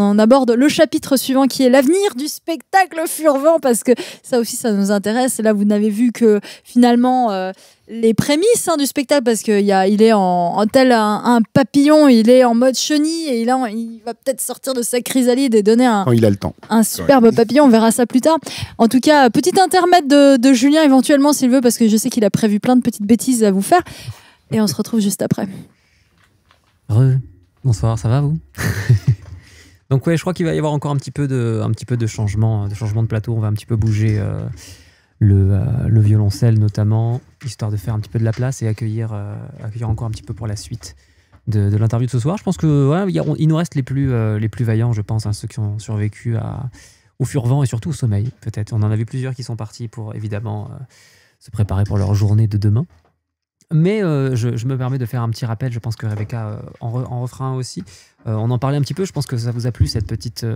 on aborde le chapitre suivant qui est l'avenir du spectacle furvent parce que ça aussi ça nous intéresse. Et là vous n'avez vu que finalement euh, les prémices hein, du spectacle parce qu'il il est en, tel un, papillon, il est en mode chenille et il, va peut-être sortir de sa chrysalide et donner un, oh, un superbe papillon. On verra ça plus tard. En tout cas, petit intermède de, de Julien éventuellement s'il veut parce que je sais qu'il a prévu plein de petites bêtises à vous faire et on se retrouve juste après. Bonsoir, ça va vous donc ouais, je crois qu'il va y avoir encore un petit peu de, un petit peu de changement, de changement de plateau. On va un petit peu bouger euh, euh, le, violoncelle notamment, histoire de faire un petit peu de la place et accueillir, euh, accueillir encore un petit peu pour la suite de, l'interview de ce soir. Je pense que il nous reste les plus, les plus vaillants, je pense, hein, ceux qui ont survécu à, au furvent et surtout au sommeil, peut-être. On en a vu plusieurs qui sont partis pour évidemment se préparer pour leur journée de demain. Mais euh, je, me permets de faire un petit rappel, je pense que Rebecca euh, en, refrain aussi. Euh, on en parlait un petit peu, je pense que ça vous a plu cette petite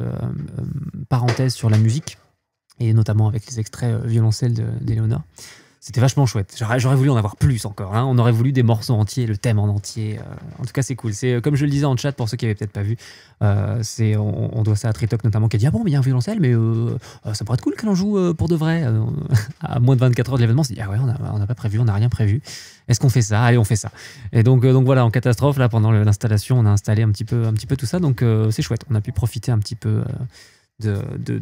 parenthèse sur la musique, et notamment avec les extraits violoncelles d'Eléonore C'était vachement chouette. J'aurais voulu en avoir plus encore. Hein. On aurait voulu des morceaux entiers, le thème en entier. en tout cas, c'est cool. C'est comme je le disais en chat pour ceux qui n'avaient peut-être pas vu. c'est on, doit ça à Tritoc notamment qui a dit ah bon bien il y a un violoncelle mais ça pourrait être cool qu'elle en joue pour de vrai. à moins de 24 heures de l'événement, c'est dit ah ouais on n'a pas prévu, on n'a rien prévu est-ce qu'on fait ça Allez, on fait ça. Et donc, euh, donc voilà, en catastrophe, là, pendant l'installation, on a installé un petit peu, un petit peu tout ça. Donc euh, c'est chouette. On a pu profiter un petit peu euh, de,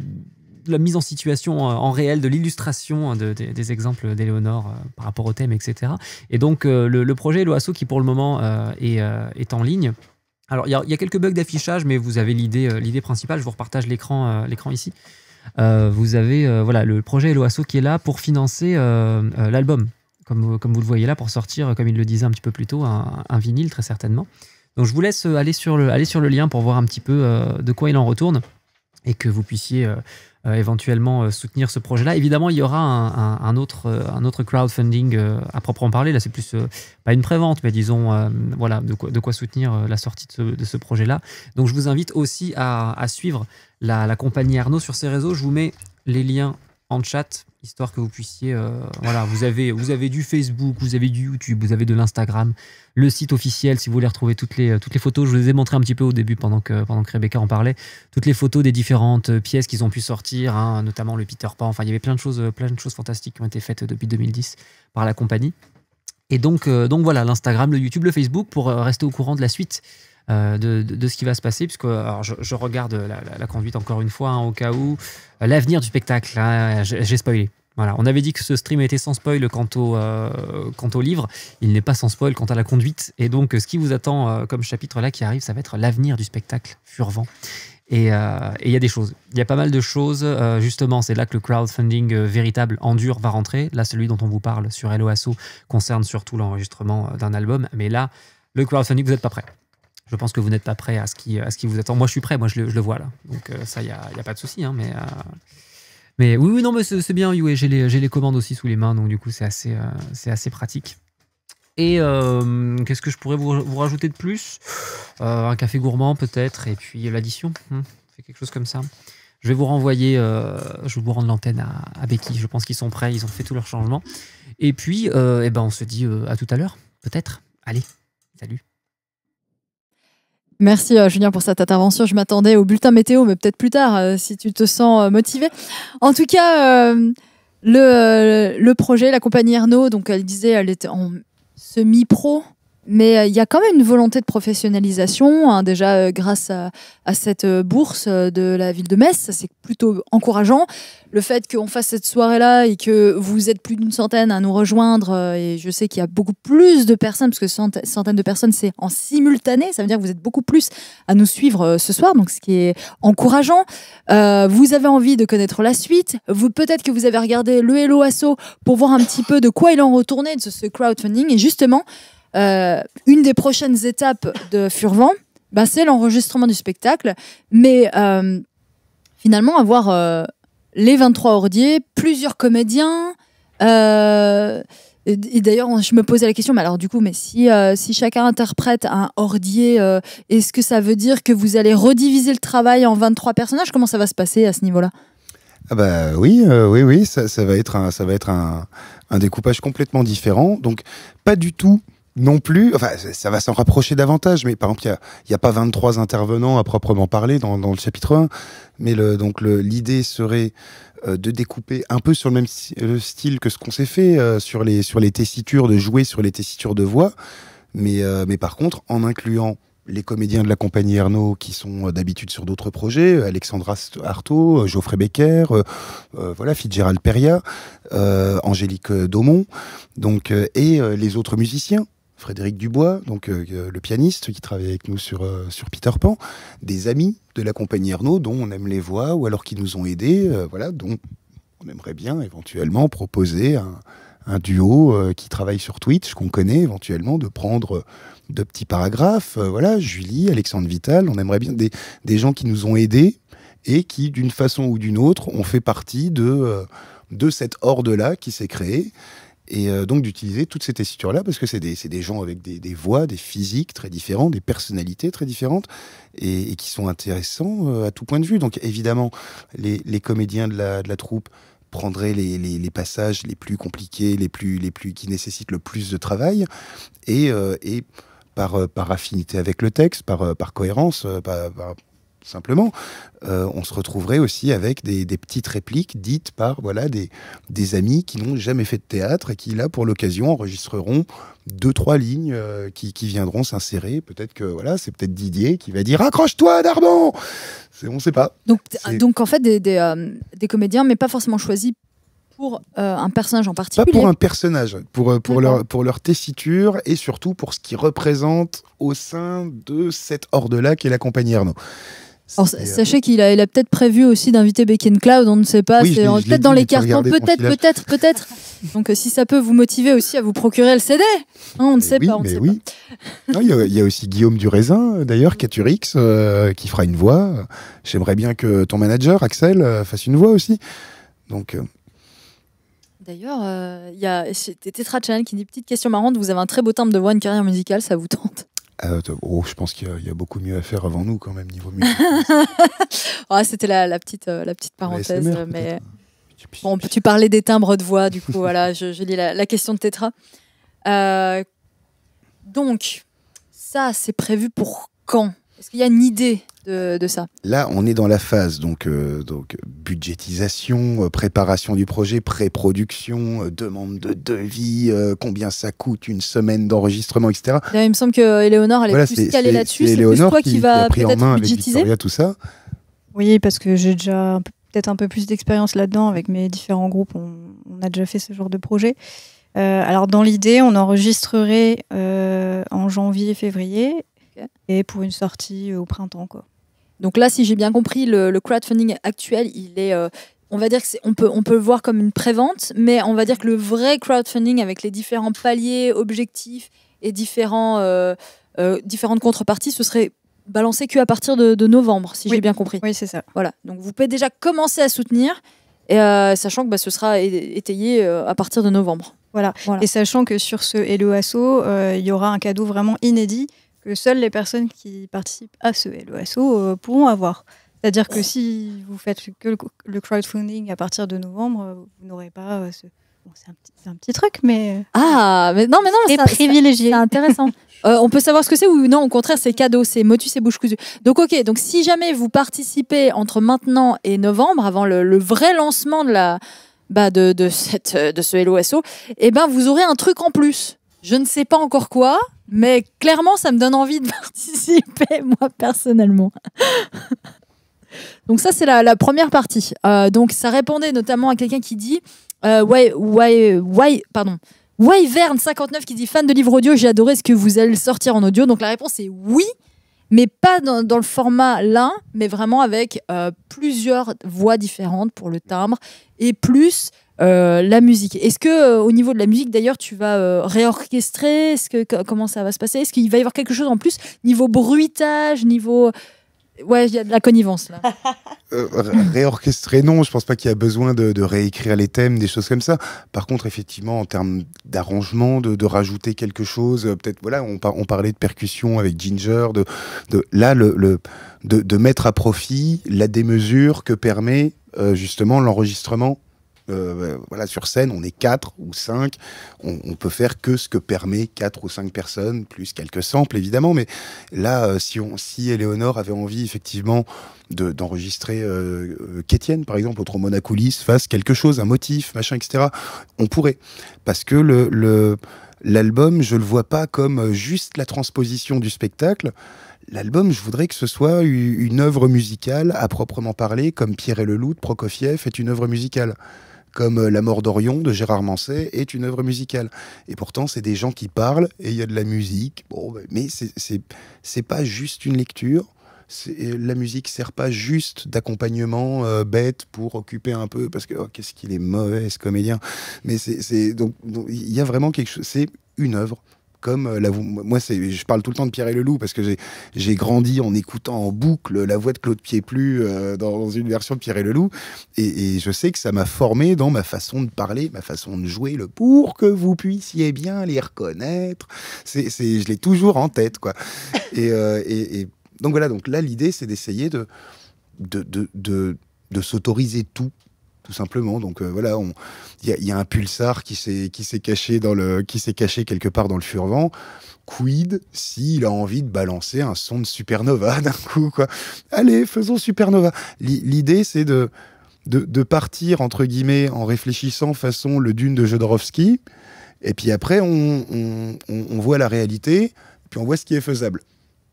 la mise en situation en réel, de l'illustration hein, de, des exemples d'Éléonore par rapport au thème, etc. Et donc, le, projet Loasso, qui pour le moment est, en ligne, alors, il y, a quelques bugs d'affichage, mais vous avez l'idée l'idée principale. Je vous repartage l'écran l'écran ici. vous avez voilà, le projet Eloasso qui est là pour financer l'album comme, vous le voyez là, pour sortir, comme il le disait un petit peu plus tôt, un, vinyle très certainement. Donc je vous laisse euh, aller sur le, lien pour voir un petit peu euh, de quoi il en retourne et que vous puissiez euh, éventuellement soutenir ce projet-là. Évidemment, il y aura un, autre, crowdfunding à proprement parler. Là, c'est plus pas une prévente, mais disons voilà de quoi, soutenir la sortie de ce, projet-là. Donc je vous invite aussi à, suivre la, la compagnie Arnaud sur ses réseaux. Je vous mets les liens en chat histoire que vous puissiez. Euh, voilà, vous avez, vous avez du Facebook, vous avez du YouTube, vous avez de l'Instagram, le site officiel si vous voulez retrouver toutes les, toutes les photos. Je vous les ai montré un petit peu au début pendant que, pendant Rebecca en parlait. Toutes les photos des différentes euh, pièces qu'ils ont pu sortir, hein, notamment le Peter Pan. Enfin, il y avait plein de, choses, euh, plein de choses fantastiques qui ont été faites depuis 2010 par la compagnie. Et donc, donc voilà, l'Instagram, le YouTube, le Facebook pour rester au courant de la suite euh, de, ce qui va se passer, puisque je, regarde la, conduite encore une fois, hein, au cas où, euh, l'avenir du spectacle, hein, j'ai spoilé. Voilà, on avait dit que ce stream était sans spoil quant au, euh, quant au livre, il n'est pas sans spoil quant à la conduite, et donc ce qui vous attend comme chapitre là qui arrive, ça va être l'avenir du spectacle Furvent. Et il y a des choses. Il y a pas mal de choses. justement, c'est là que le crowdfunding véritable en dur va rentrer. Là, celui dont on vous parle sur Hello concerne surtout l'enregistrement d'un album. Mais là, le crowdfunding, vous n'êtes pas prêt je pense que vous n'êtes pas prêt à ce, qui, à ce qui vous attend. Moi, je suis prêt, moi, je le, vois là. Donc, euh, ça, il n'y a, pas de souci. Hein, mais, euh, mais oui, oui, non, mais c'est bien, oui, j'ai les, commandes aussi sous les mains, donc du coup, c'est assez, euh, assez pratique. Et qu'est-ce que je pourrais vous, rajouter de plus Un café gourmand, peut-être, et puis l'addition. c'est hmm, quelque chose comme ça. Je vais vous renvoyer, je vais vous rendre l'antenne à, à, Becky. Je pense qu'ils sont prêts, ils ont fait tous leurs changements. Et puis, eh ben, on se dit à tout à l'heure, peut-être. Allez, salut. Merci euh, Julien pour cette intervention. Je m'attendais au bulletin météo, mais peut-être plus tard euh, si tu te sens euh, motivé. En tout cas, le, projet, la compagnie Arnaud, donc elle disait, elle était en semi-pro mais euh, il y a quand même une volonté de professionnalisation, hein, déjà euh, grâce à, cette euh, bourse de la ville de Metz, c'est plutôt encourageant. Le fait qu'on fasse cette soirée-là et que vous êtes plus d'une centaine à nous rejoindre, et je sais qu'il y a beaucoup plus de personnes, parce que centaines de personnes, c'est en simultané, ça veut dire que vous êtes beaucoup plus à nous suivre ce soir, donc ce qui est encourageant. vous avez envie de connaître la suite, vous peut-être que vous avez regardé le Hello Asso pour voir un petit peu de quoi il en retournait de ce crowdfunding, et justement, euh, une des prochaines étapes de Furvent, bah, c'est l'enregistrement du spectacle. Mais euh, finalement, avoir euh, les 23 ordiers, plusieurs comédiens. et d'ailleurs, je me posais la question, mais alors du coup, mais si, si chacun interprète un ordier, est-ce que ça veut dire que vous allez rediviser le travail en 23 personnages Comment ça va se passer à ce niveau-là ah bah oui, oui, oui, ça, va être un, ça va être un, un découpage complètement différent. Donc pas du tout non plus, enfin, ça va s'en rapprocher davantage, mais par exemple, il n'y a, pas 23 intervenants à proprement parler dans, le chapitre 1, mais donc l'idée serait euh, de découper un peu sur le même style que ce qu'on s'est fait, euh, sur, les, sur les tessitures, de jouer sur les tessitures de voix, mais, euh, par contre, en incluant les comédiens de la compagnie Ernaud qui sont d'habitude sur d'autres projets, Alexandra Artaud, Geoffrey Becker, voilà, Fitzgerald Peria, Angélique Daumont, donc, et les autres musiciens Frédéric Dubois, donc euh, euh, le pianiste qui travaille avec nous sur, euh, sur Peter Pan, des amis de la compagnie Arnaud dont on aime les voix ou alors qui nous ont aidés, voilà, dont on aimerait bien éventuellement proposer un, duo qui travaille sur Twitch, qu'on connaît éventuellement, de prendre deux petits paragraphes, voilà, Julie, Alexandre Vital, on aimerait bien des, gens qui nous ont aidés et qui, d'une façon ou d'une autre, ont fait partie de, de cette horde-là qui s'est créée et euh, donc d'utiliser toutes ces tessitures-là, parce que c'est des, des, gens avec des, voix, des physiques très différents, des personnalités très différentes, et, qui sont intéressants euh, à tout point de vue. Donc évidemment, les, comédiens de la, de la troupe prendraient les, les, passages les plus compliqués, les plus, les plus, qui nécessitent le plus de travail, et, euh, et par, par affinité avec le texte, par, par cohérence, par simplement, euh, on se retrouverait aussi avec des, petites répliques dites par voilà des, des amis qui n'ont jamais fait de théâtre et qui, là, pour l'occasion, enregistreront deux, trois lignes euh, qui, viendront s'insérer. Peut-être que voilà, c'est peut-être Didier qui va dire Accroche-toi, Darman On ne sait pas. Donc, donc en fait, euh, des, comédiens, mais pas forcément choisis pour un personnage en particulier Pas pour un personnage, pour, pour, leur, pour leur tessiture et surtout pour ce qu'ils représentent au sein de cette horde là qu'est la compagnie Arnaud. Alors, euh, sachez qu'il a, peut-être prévu aussi d'inviter Beacon Cloud, on ne sait pas, c'est peut-être dans les cartons, peut-être, peut-être, peut-être. Donc euh, si ça peut vous motiver aussi à vous procurer le CD, hein, on ne sait pas. On ne sait oui. Il y, a aussi Guillaume Duraisin, euh, d'ailleurs, Caturix, qui fera une voix. J'aimerais bien que ton manager, Axel, fasse une voix aussi. Donc. D'ailleurs, il y a Tetra Channel qui dit petite question marrante, vous avez un très beau timbre de voix, une carrière musicale, ça vous tente euh, oh, je pense qu'il y, a beaucoup mieux à faire avant nous quand même niveau musique. c'était euh, la, petite la petite parenthèse, mais tu parlais des timbres de voix, du coup, voilà, je, lis la, question de Tetra. Euh, donc, ça, c'est prévu pour quand Est-ce qu'il y a une idée de, ça. Là, on est dans la phase donc, euh, donc budgétisation, euh, préparation du projet, pré-production, euh, demande de devis, combien ça coûte une semaine d'enregistrement, etc. il me semble que Éléonore elle est plus calée là-dessus. C'est qui, va peut-être budgétiser. tout ça. Oui, parce que j'ai déjà peut-être un peu plus d'expérience là-dedans avec mes différents groupes. On, a déjà fait ce genre de projet. alors dans l'idée, on enregistrerait en janvier, février, et pour une sortie au printemps. Quoi. Donc là, si j'ai bien compris, le, crowdfunding actuel, il est euh, on va dire que on peut on peut le voir comme une prévente, mais on va dire que le vrai crowdfunding avec les différents paliers, objectifs et différents euh, euh, différentes contreparties, ce serait balancé qu'à partir de, novembre, si j'ai bien compris. Oui, c'est ça. Voilà. Donc vous pouvez déjà commencer à soutenir, et, sachant que bah, ce sera étayé à partir de novembre. Voilà. Et sachant que sur ce Hello Asso, il y aura un cadeau vraiment inédit que seules les personnes qui participent à ce LOSO euh, pourront avoir. C'est-à-dire que si vous faites que le crowdfunding à partir de novembre, euh, vous n'aurez pas euh, ce, Bon, c'est un, petit truc, mais. Ah, mais non, mais non, c'est privilégié. C'est intéressant. on peut savoir ce que c'est ou non, au contraire, c'est cadeau, c'est motus et bouche cousue. Donc, ok, donc si jamais vous participez entre maintenant et novembre, avant le, vrai lancement de, la, bah, de, cette, de ce LOSO, eh ben, vous aurez un truc en plus. Je ne sais pas encore quoi, mais clairement, ça me donne envie de participer, moi, personnellement. donc ça, c'est la, première partie. Euh, donc ça répondait notamment à quelqu'un qui dit... Euh, why, why, why, pardon. Wyvern59 qui dit fan de livre audio, j'ai adoré ce que vous allez sortir en audio. Donc la réponse est oui, mais pas dans, le format là, mais vraiment avec euh, plusieurs voix différentes pour le timbre et plus euh, la musique. Est-ce que euh, au niveau de la musique d'ailleurs tu vas euh, réorchestrer ce que comment ça va se passer Est-ce qu'il va y avoir quelque chose en plus niveau bruitage, niveau Ouais, il y a de la connivence là. réorchestrer, non, je pense pas qu'il y a besoin de, réécrire les thèmes, des choses comme ça. Par contre, effectivement, en termes d'arrangement, de, rajouter quelque chose, peut-être, voilà, on, parlait de percussion avec Ginger, de, là, de, mettre à profit la démesure que permet justement l'enregistrement euh, euh, voilà, sur scène, on est quatre ou cinq. On, peut faire que ce que permet quatre ou cinq personnes, plus quelques samples évidemment. Mais là, euh, si, on, si Eleonore avait envie effectivement d'enregistrer par exemple, autre Monacoulis, fasse quelque chose, un motif, machin, etc., on pourrait. Parce que l'album, je le vois pas comme juste la transposition du spectacle. L'album, je voudrais que ce soit une œuvre musicale à proprement parler, comme Pierre et le Loup de Prokofiev est une œuvre musicale comme euh, La mort d'Orion de Gérard Manset est une œuvre musicale. Et pourtant, c'est des gens qui parlent et il y a de la musique. Bon, ben, mais c'est pas juste une lecture. La musique sert pas juste d'accompagnement euh, bête pour occuper un peu parce que oh, qu'est-ce qu'il est mauvais ce comédien. Mais c'est donc il y a vraiment quelque chose. C'est une œuvre comme euh, la moi je parle tout le temps de Pierre et le loup parce que j'ai grandi en écoutant en boucle la voix de Claude Piéplu euh, dans une version de Pierre et le loup et, je sais que ça m'a formé dans ma façon de parler, ma façon de jouer le pour que vous puissiez bien les reconnaître. C'est je l'ai toujours en tête quoi. Euh, et, donc voilà donc là l'idée c'est d'essayer de s'autoriser tout tout simplement. Donc euh, voilà, il y, a un pulsar qui s'est qui s'est caché dans le qui s'est caché quelque part dans le furvent. Quid s'il a envie de balancer un son de supernova d'un coup quoi. Allez, faisons supernova. L'idée c'est de, de, partir entre guillemets en réfléchissant façon le dune de Jodorowsky. Et puis après, on voit la réalité, puis on voit ce qui est faisable.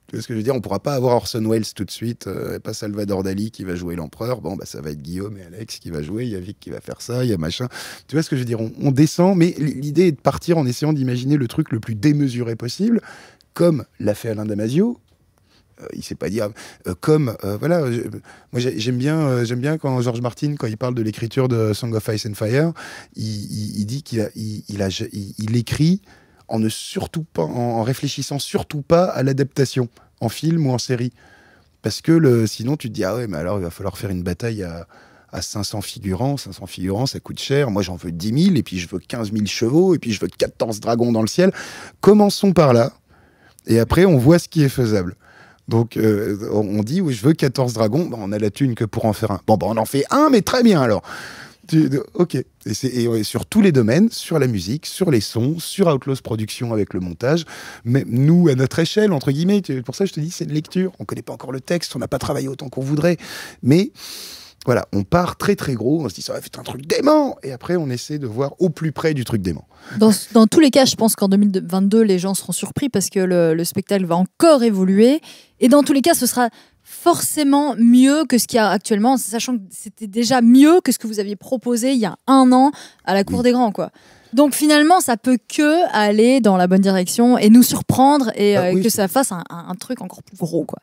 Tu vois ce que je veux dire On pourra pas avoir Orson Welles tout de suite, euh, pas Salvador Dali qui va jouer l'empereur. Bon, bah, ça va être Guillaume et Alex qui va jouer, il y a Vic qui va faire ça, il y a machin. Tu vois ce que je veux dire on, descend, mais l'idée est de partir en essayant d'imaginer le truc le plus démesuré possible, comme l'a fait Alain Damasio, euh, il sait pas dire... Euh, comme voilà moi j'aime bien j'aime bien quand George Martin quand il parle de l'écriture de Song of Ice and Fire il, dit qu'il il, écrit en ne surtout pas, en réfléchissant surtout pas à l'adaptation en film ou en série. Parce que le, sinon, tu te dis, ah ouais, mais alors il va falloir faire une bataille à, à 500 figurants. 500 figurants, ça coûte cher. Moi, j'en veux 10 000, et puis je veux 15 000 chevaux, et puis je veux 14 dragons dans le ciel. Commençons par là, et après, on voit ce qui est faisable. Donc, euh, on dit, oui, je veux 14 dragons. on a la thune que pour en faire un. Bon, ben, on en fait un, mais très bien alors ok. Et, sur tous les domaines, sur la musique, sur les sons, sur Outlaws Production avec le montage. Mais nous, à notre échelle, entre guillemets, pour ça, je te dis, c'est une lecture. On ne connaît pas encore le texte, on n'a pas travaillé autant qu'on voudrait. Mais voilà, on part très très gros, on se dit ça va être un truc dément, et après on essaie de voir au plus près du truc dément. Dans, tous les cas, je pense qu'en 2022, les gens seront surpris parce que le, spectacle va encore évoluer, et dans tous les cas, ce sera forcément mieux que ce qu'il y a actuellement, sachant que c'était déjà mieux que ce que vous aviez proposé il y a un an à la Cour des Grands, quoi. Donc finalement, ça peut que aller dans la bonne direction et nous surprendre et ah euh, que ça fasse un truc encore plus gros, quoi.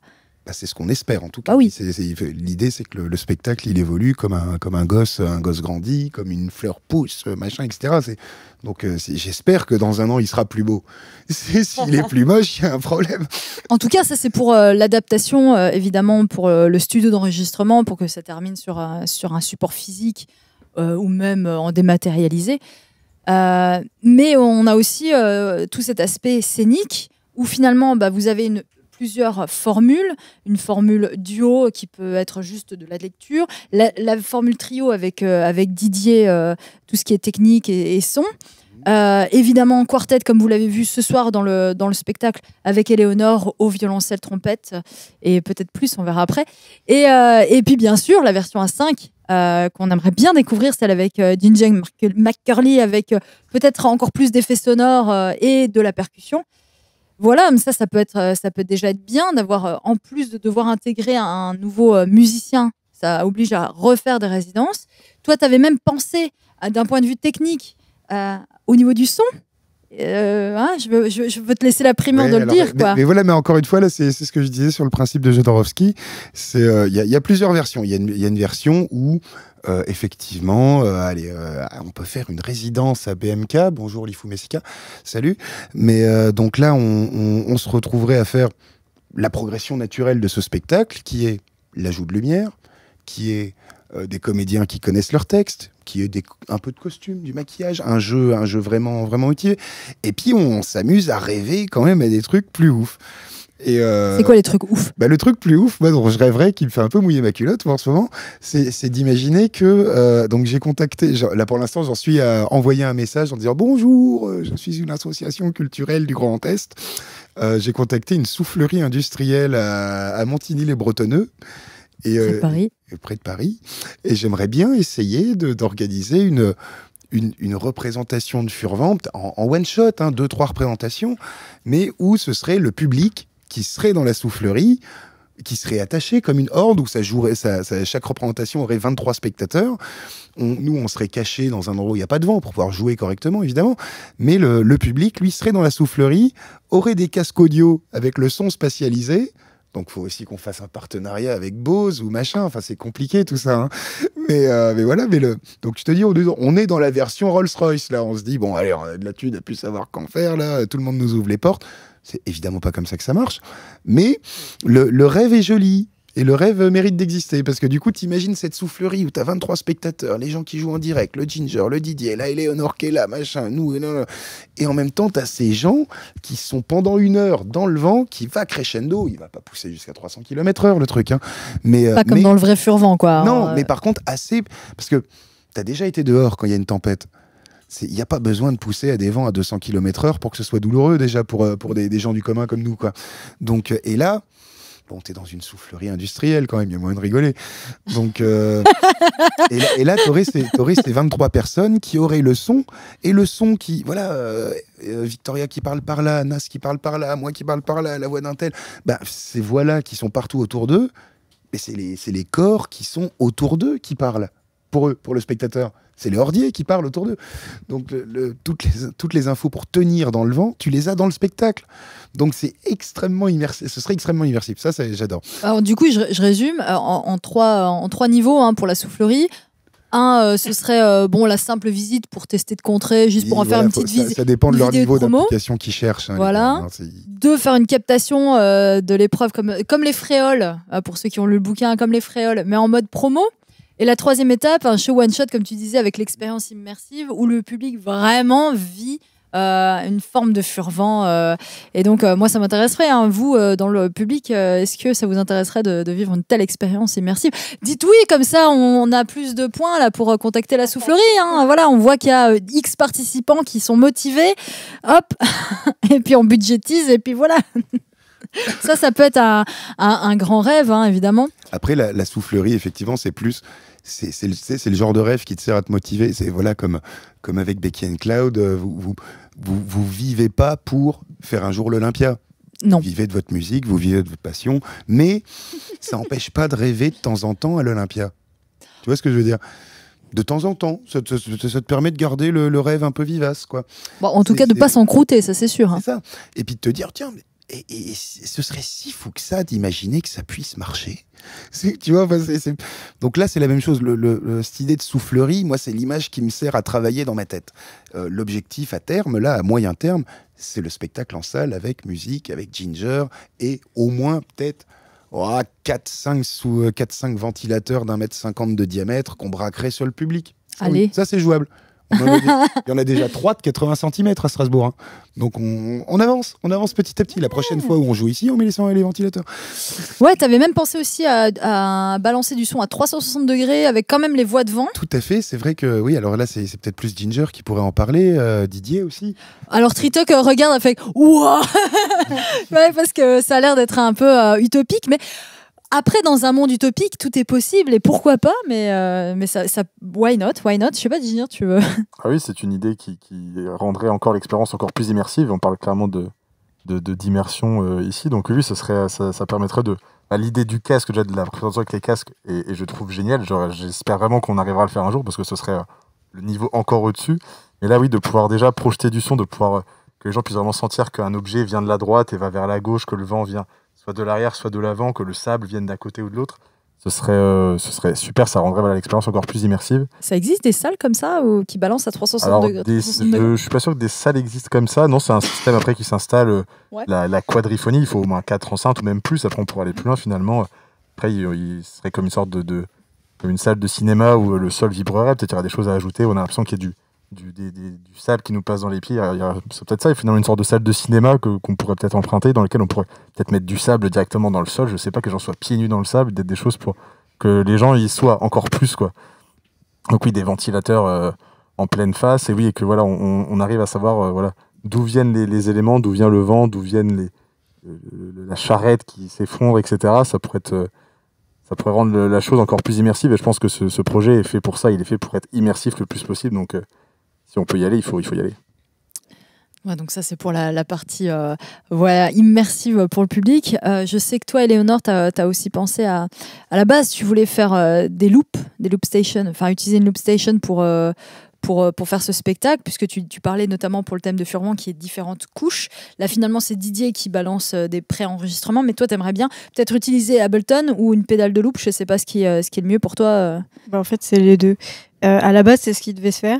Bah, c'est ce qu'on espère en tout cas. Bah l'idée, c'est que le, spectacle, il évolue comme un, comme un gosse, un gosse grandit, comme une fleur pousse, euh, machin, etc. Donc euh, j'espère que dans un an, il sera plus beau. S'il est plus moche, il y a un problème. En tout cas, ça c'est pour euh, l'adaptation, évidemment, pour le studio d'enregistrement, pour que ça termine sur, sur un support physique ou même en dématérialisé. mais on a aussi tout cet aspect scénique où finalement, bah, vous avez une plusieurs formules. Une formule duo qui peut être juste de la lecture, la, formule trio avec, euh, avec Didier, euh, tout ce qui est technique et, son. Euh, évidemment, quartet, comme vous l'avez vu ce soir dans le, dans le spectacle, avec Eleonore au violoncelle, trompette, et peut-être plus, on verra après. Et, euh, et puis, bien sûr, la version à 5, qu'on aimerait bien découvrir, celle avec euh, McCurley, avec peut-être encore plus d'effets sonores et de la percussion. Voilà, mais ça, ça peut être, euh, ça peut déjà être bien d'avoir, euh, en plus de devoir intégrer un nouveau euh, musicien, ça oblige à refaire des résidences. Toi, tu avais même pensé, d'un point de vue technique, au niveau du son, euh, hein, je, veux, je, te laisser la primeur de le dire. Mais, voilà, mais encore une fois, là, c'est ce que je disais sur le principe de Jodorowsky. Euh, il y, a plusieurs versions. Il y, a une version où, euh, effectivement, allez, on peut faire une résidence à BMK. Bonjour, Lifou Messica. Salut. Mais donc là, on, on se retrouverait à faire la progression naturelle de ce spectacle, qui est l'ajout de lumière, qui est des comédiens qui connaissent leur texte, qui est des, un peu de costume, du maquillage, un jeu, un jeu vraiment, vraiment utile. Et puis on, s'amuse à rêver quand même à des trucs plus ouf. Euh, c'est quoi les trucs ouf bah, Le truc plus ouf, moi, dont je rêverais, qui me fait un peu mouiller ma culotte en ce moment, c'est d'imaginer que. Euh, donc, j'ai contacté. là, pour l'instant, j'en suis à envoyer un message en disant Bonjour, euh, je suis une association culturelle du Grand Est. Euh, j'ai contacté une soufflerie industrielle à, à Montigny-les-Bretonneux. Euh, près de Paris. Et j'aimerais bien essayer d'organiser une, représentation de furvente, en, one shot, hein, deux, trois représentations, mais où ce serait le public qui serait dans la soufflerie, qui serait attaché comme une horde où ça jouerait, chaque représentation aurait 23 spectateurs. nous, on serait caché dans un endroit où il n'y a pas de vent pour pouvoir jouer correctement, évidemment. Mais le public, lui, serait dans la soufflerie, aurait des casques audio avec le son spatialisé, donc, faut aussi qu'on fasse un partenariat avec Bose ou machin. Enfin, c'est compliqué tout ça. Hein. Mais, euh, mais voilà. Mais le... Donc, je te dis, on est dans la version Rolls-Royce. Là, on se dit, bon, allez, là a de on a pu savoir qu'en faire. Là, tout le monde nous ouvre les portes. C'est évidemment pas comme ça que ça marche. Mais le rêve est joli. Et le rêve euh, mérite d'exister parce que du coup, tu imagines cette soufflerie où t'as 23 spectateurs, les gens qui jouent en direct, le Ginger, le Didier, la Eleonore qui est là, machin, nous. Et en même temps, t'as ces gens qui sont pendant une heure dans le vent, qui va crescendo. Il va pas pousser jusqu'à 300 km/h le truc. Hein. Mais, euh, pas comme dans le vrai Furvent, quoi. Non, euh, mais par contre, assez. Parce que t'as déjà été dehors quand il y a une tempête. Il n'y a pas besoin de pousser à des vents à 200 km/h pour que ce soit douloureux déjà pour, pour des, des gens du commun comme nous. Quoi. Donc, et là, Bon, t'es dans une soufflerie industrielle quand même, il y a moyen de rigoler. Donc, euh, et là, et c'est 23 personnes qui auraient le son, et le son qui, voilà, euh, euh, Victoria qui parle par là, Nas qui parle par là, moi qui parle par là, la voix d'un tel, bah, ces voix-là qui sont partout autour d'eux, mais c'est les corps qui sont autour d'eux qui parlent, pour eux, pour le spectateur. C'est les hordiers qui parlent autour d'eux. Donc toutes, les, infos pour tenir dans le vent, tu les as dans le spectacle. Donc c'est extrêmement immersif. Ce serait extrêmement immersif. Ça, j'adore. Alors du coup, je, résume euh, euh, en, trois, niveaux hein, pour la soufflerie. Un, euh, ce serait bon la simple visite pour tester de contrées, juste pour en faire une petite visite. Ça, dépend de leur niveau d'application qu'ils cherchent. Hein, voilà. Deux, faire une captation de l'épreuve comme, comme les fréoles, pour ceux qui ont lu le bouquin, comme les fréoles, mais en mode promo. Et la troisième étape, un show one-shot, comme tu disais, avec l'expérience immersive, où le public vraiment vit euh, une forme de furvent. Euh. et donc, euh, moi, ça m'intéresserait. Hein. vous, dans le public, est-ce que ça vous intéresserait de, vivre une telle expérience immersive Dites oui, comme ça, on, a plus de points là pour contacter la soufflerie. Hein. voilà, on voit qu'il y a X participants qui sont motivés. Hop, et puis on budgétise, et puis voilà. ça, ça peut être un, grand rêve, hein, évidemment. Après, la, soufflerie, effectivement, c'est plus c'est le, le, genre de rêve qui te sert à te motiver. C'est voilà comme, comme avec Becky and Cloud, euh, vous, vous, vivez pas pour faire un jour l'Olympia. Non. Vous vivez de votre musique, vous vivez de votre passion, mais ça n'empêche pas de rêver de temps en temps à l'Olympia. Tu vois ce que je veux dire de temps en temps, ça, te permet de garder le, rêve un peu vivace, quoi. en tout cas, de pas s'encrouter, ça c'est sûr. Hein. Ça. Et puis de te dire, tiens, mais et, ce serait si fou que ça d'imaginer que ça puisse marcher. Tu vois, donc là c'est la même chose. Le, cette idée de soufflerie, moi c'est l'image qui me sert à travailler dans ma tête. Euh, l'objectif à terme, là à moyen terme, c'est le spectacle en salle avec musique, avec Ginger et au moins peut-être oh, 4-5 euh, ventilateurs d'un mètre cinquante de diamètre qu'on braquerait sur le public. Ah Allez. ça c'est jouable. Il y en a déjà trois de 80 cm à Strasbourg. Hein. Donc on, avance, on avance petit à petit. La prochaine fois où on joue ici, on met les, sons et les ventilateurs. Ouais, t'avais même pensé aussi à, balancer du son à 360 degrés avec quand même les voix vent Tout à fait, c'est vrai que oui, alors là c'est peut-être plus Ginger qui pourrait en parler, euh, Didier aussi. Alors Tritok euh, regarde fait Ouah ouais, parce que ça a l'air d'être un peu euh, utopique, mais après, dans un monde utopique, tout est possible et pourquoi pas, mais, euh, mais ça, why not, why not Je sais pas, dire, tu veux Ah oui, c'est une idée qui, qui rendrait encore l'expérience encore plus immersive. On parle clairement de d'immersion de, de euh, ici, donc oui, ça, serait, ça, permettrait de... L'idée du casque, déjà de la présentation avec les casques, et, et je trouve génial. J'espère vraiment qu'on arrivera à le faire un jour parce que ce serait euh, le niveau encore au-dessus. Mais là, oui, de pouvoir déjà projeter du son, de pouvoir que les gens puissent vraiment sentir qu'un objet vient de la droite et va vers la gauche, que le vent vient soit de l'arrière, soit de l'avant, que le sable vienne d'un côté ou de l'autre. Ce serait, euh, ce serait super, ça rendrait l'expérience encore plus immersive. Ça existe des salles comme ça ou qui balancent à 360 degrés euh, Je suis pas sûr que des salles existent comme ça. Non, c'est un système après qui s'installe. Euh, la, quadriphonie, il faut au moins quatre enceintes ou même plus. Après, on pourra aller plus loin finalement. Après, il, serait comme une sorte de, une salle de cinéma où le sol vibrerait. Peut-être il y aura des choses à ajouter. On a l'impression qu'il y a du, du, sable qui nous passe dans les pieds. C'est peut-être ça, et finalement, une sorte de salle de cinéma qu'on pourrait peut-être emprunter, dans laquelle on pourrait peut-être mettre du sable directement dans le sol. Je sais pas que j'en sois pieds nus dans le sable, des choses pour que les gens y soient encore plus, quoi. Donc, oui, des ventilateurs euh, en pleine face, et oui, et que voilà, on, arrive à savoir euh, voilà, d'où viennent les, éléments, d'où vient le vent, d'où viennent les, euh, la charrette qui s'effondre, etc. Ça pourrait être ça pourrait rendre la chose encore plus immersive. Et je pense que ce, projet est fait pour ça. Il est fait pour être immersif le plus possible. Donc, si on peut y aller, il faut, il faut y aller. donc ça c'est pour la, partie voilà, euh, immersive euh, pour le public. Euh, je sais que toi, Eleonore, tu as, aussi pensé à... À la base, tu voulais faire des loops, des loop stations, enfin utiliser une loop station pour, pour, pour faire ce spectacle, puisque tu, parlais notamment pour le thème de Furman qui est différentes couches. Là, finalement, c'est Didier qui balance des pré-enregistrements, mais toi, tu aimerais bien peut-être utiliser Ableton ou une pédale de loop, je sais pas ce qui, ce qui est le mieux pour toi. Bah, en fait, c'est les deux. à la base, c'est ce qui devait se faire.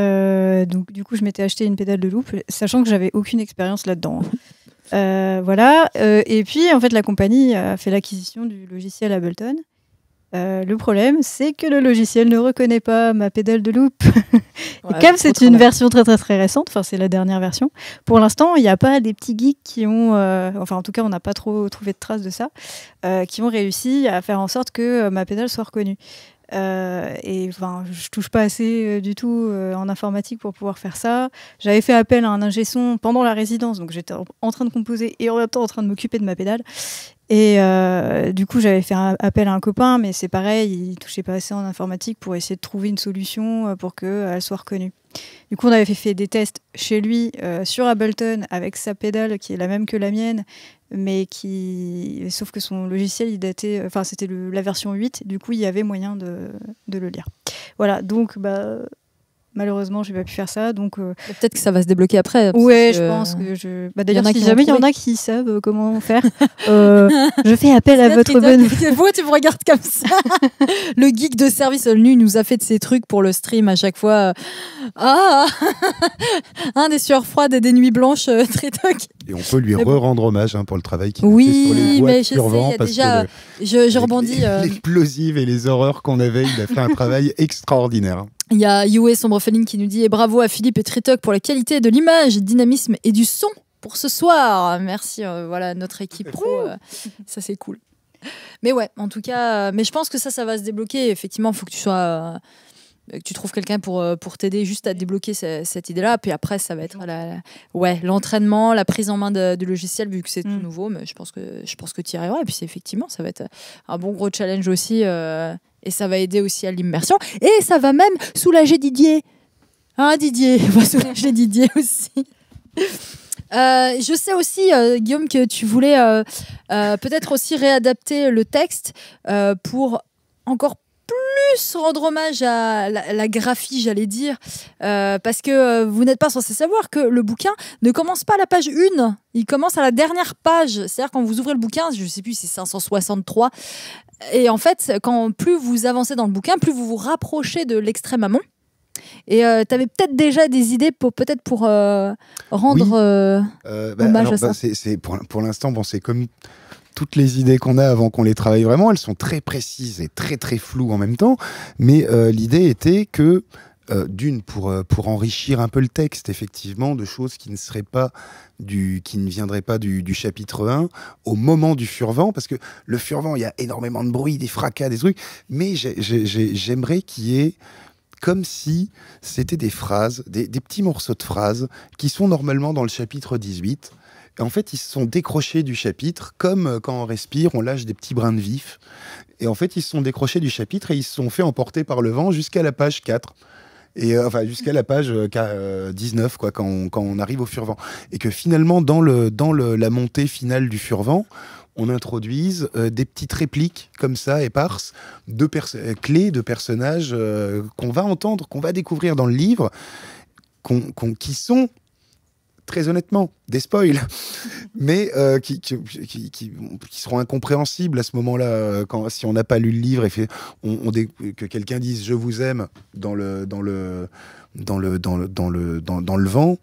Euh, donc du coup, je m'étais acheté une pédale de loupe, sachant que j'avais aucune expérience là-dedans. Hein. Euh, voilà. Euh, et puis, en fait, la compagnie a fait l'acquisition du logiciel Ableton. le problème, c'est que le logiciel ne reconnaît pas ma pédale de loupe. et comme c'est une version très très très récente, enfin c'est la dernière version, pour l'instant, il n'y a pas des petits geeks qui ont, enfin en tout cas, on n'a pas trop trouvé de traces de ça, qui ont réussi à faire en sorte que ma pédale soit reconnue. Euh, et enfin, je touche pas assez euh, du tout euh, en informatique pour pouvoir faire ça. J'avais fait appel à un ingé son pendant la résidence, donc j'étais en train de composer et en même temps en train de m'occuper de ma pédale. Et du coup, j'avais fait appel à un copain, mais c'est pareil, il touchait pas assez en informatique pour essayer de trouver une solution pour qu'elle soit reconnue. Du coup, on avait fait, des tests chez lui sur Ableton avec sa pédale qui est la même que la mienne, mais qui, sauf que son logiciel, il datait, euh, enfin c'était la version 8, du coup il y avait moyen de, de le lire. Voilà, donc bah, malheureusement j'ai pas pu faire ça, donc euh, peut-être que ça va se débloquer après. Ouais, je pense que je. Bah, D'ailleurs, si jamais il y en a qui savent euh, comment faire, je fais appel à votre bonne. tu me regardes comme ça. le geek de service nu nous a fait de ces trucs pour le stream à chaque fois. Ah, un des sueurs froides et des nuits blanches très et on peut lui rendre hommage hein, pour le travail qu'il a fait sur les voies mais je sais, je, rebondis. L'explosive et les horreurs qu'on avait, il a fait un travail extraordinaire. Il y a Yue Sombrefelling qui nous dit bravo à Philippe et Tritoc pour la qualité de l'image, dynamisme et du son pour ce soir. Merci, euh, voilà notre équipe pro, euh, ça c'est cool. Mais ouais, en tout cas, euh, mais je pense que ça, ça va se débloquer. Effectivement, il faut que tu sois que euh, tu trouves quelqu'un pour, euh, pour t'aider juste à débloquer cette idée-là. Puis après, ça va être ouais, l'entraînement, la prise en main du logiciel, vu que c'est tout mm. nouveau. Mais je pense que, je pense que tu y arriveras. Et puis, effectivement, ça va être un bon gros challenge aussi. Euh, et ça va aider aussi à l'immersion. Et ça va même soulager Didier. Hein, Didier On va soulager Didier aussi. je sais aussi, Guillaume, que tu voulais peut-être aussi réadapter le texte pour encore rendre hommage à la, graphie, j'allais dire, euh, parce que euh, vous n'êtes pas censé savoir que le bouquin ne commence pas à la page 1, il commence à la dernière page. C'est-à-dire quand vous ouvrez le bouquin, je sais plus c'est 563, et en fait, quand plus vous avancez dans le bouquin, plus vous vous rapprochez de l'extrême amont. Et euh, tu avais peut-être déjà des idées pour peut-être pour rendre bah, hommage à bah, ça. c'est, pour l'instant, bon, c'est comme toutes les idées qu'on a avant qu'on les travaille vraiment, elles sont très précises et très très floues en même temps. Mais euh, l'idée était que euh, d'une pour, euh, pour enrichir un peu le texte effectivement de choses qui ne seraient pas du qui ne viendraient pas du, chapitre 1 au moment du furvent parce que le furvent il y a énormément de bruit des fracas des trucs mais j'aimerais qu'il y ait comme si c'était des phrases, des, des, petits morceaux de phrases qui sont normalement dans le chapitre 18, en fait, ils se sont décrochés du chapitre, comme euh, quand on respire, on lâche des petits brins de vif. Et en fait, ils se sont décrochés du chapitre et ils se sont fait emporter par le vent jusqu'à la page 4 et euh, enfin jusqu'à la page 19 euh, quoi quand on, arrive au furvent et que finalement dans le dans la montée finale du furvent on introduise des petites répliques comme ça éparses de clés de personnages qu'on va entendre qu'on va découvrir dans le livre qu'on qui sont très honnêtement, des spoils, mais euh, qui, seront incompréhensibles à ce moment-là, euh, quand, si on n'a pas lu le livre et fait, on, que quelqu'un dise je vous aime dans le, dans le, dans le, dans le, le vent.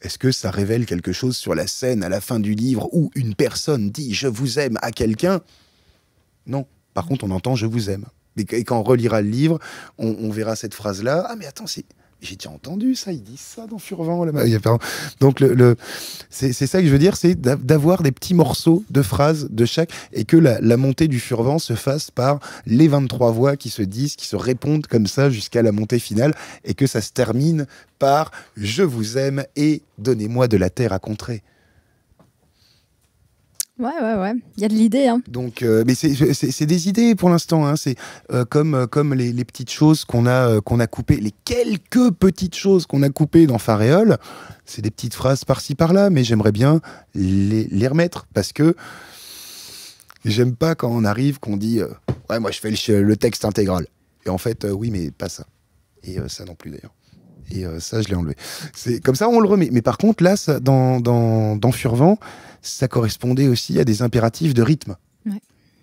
Est-ce que ça révèle quelque chose sur la scène à la fin du livre où une personne dit je vous aime à quelqu'un Non. Par contre, on entend je vous aime. Et quand on relira le livre, on, on verra cette phrase-là. Ah, mais attends, c'est, j'ai déjà entendu ça, ils disent ça dans Furvent. Donc le, c'est ça que je veux dire, c'est d'avoir des petits morceaux de phrases de chaque et que la, la, montée du Furvent se fasse par les 23 voix qui se disent, qui se répondent comme ça jusqu'à la montée finale et que ça se termine par je vous aime et donnez-moi de la terre à contrer. Ouais, ouais, ouais. Il y a de l'idée. Hein. Donc, euh, mais c'est des idées pour l'instant. Hein. C'est euh, comme, euh, comme les, petites choses qu'on a, qu'on a coupées, les quelques petites choses qu'on a coupées dans Faréol C'est des petites phrases par-ci par-là, mais j'aimerais bien les, remettre parce que j'aime pas quand on arrive qu'on dit Ouais, moi je fais le, texte intégral. Et en fait, oui, mais pas ça. Et ça non plus d'ailleurs. Et ça, je l'ai enlevé. Comme ça, on le remet. Mais par contre, là, dans, dans, dans Furvent, ça correspondait aussi à des impératifs de rythme.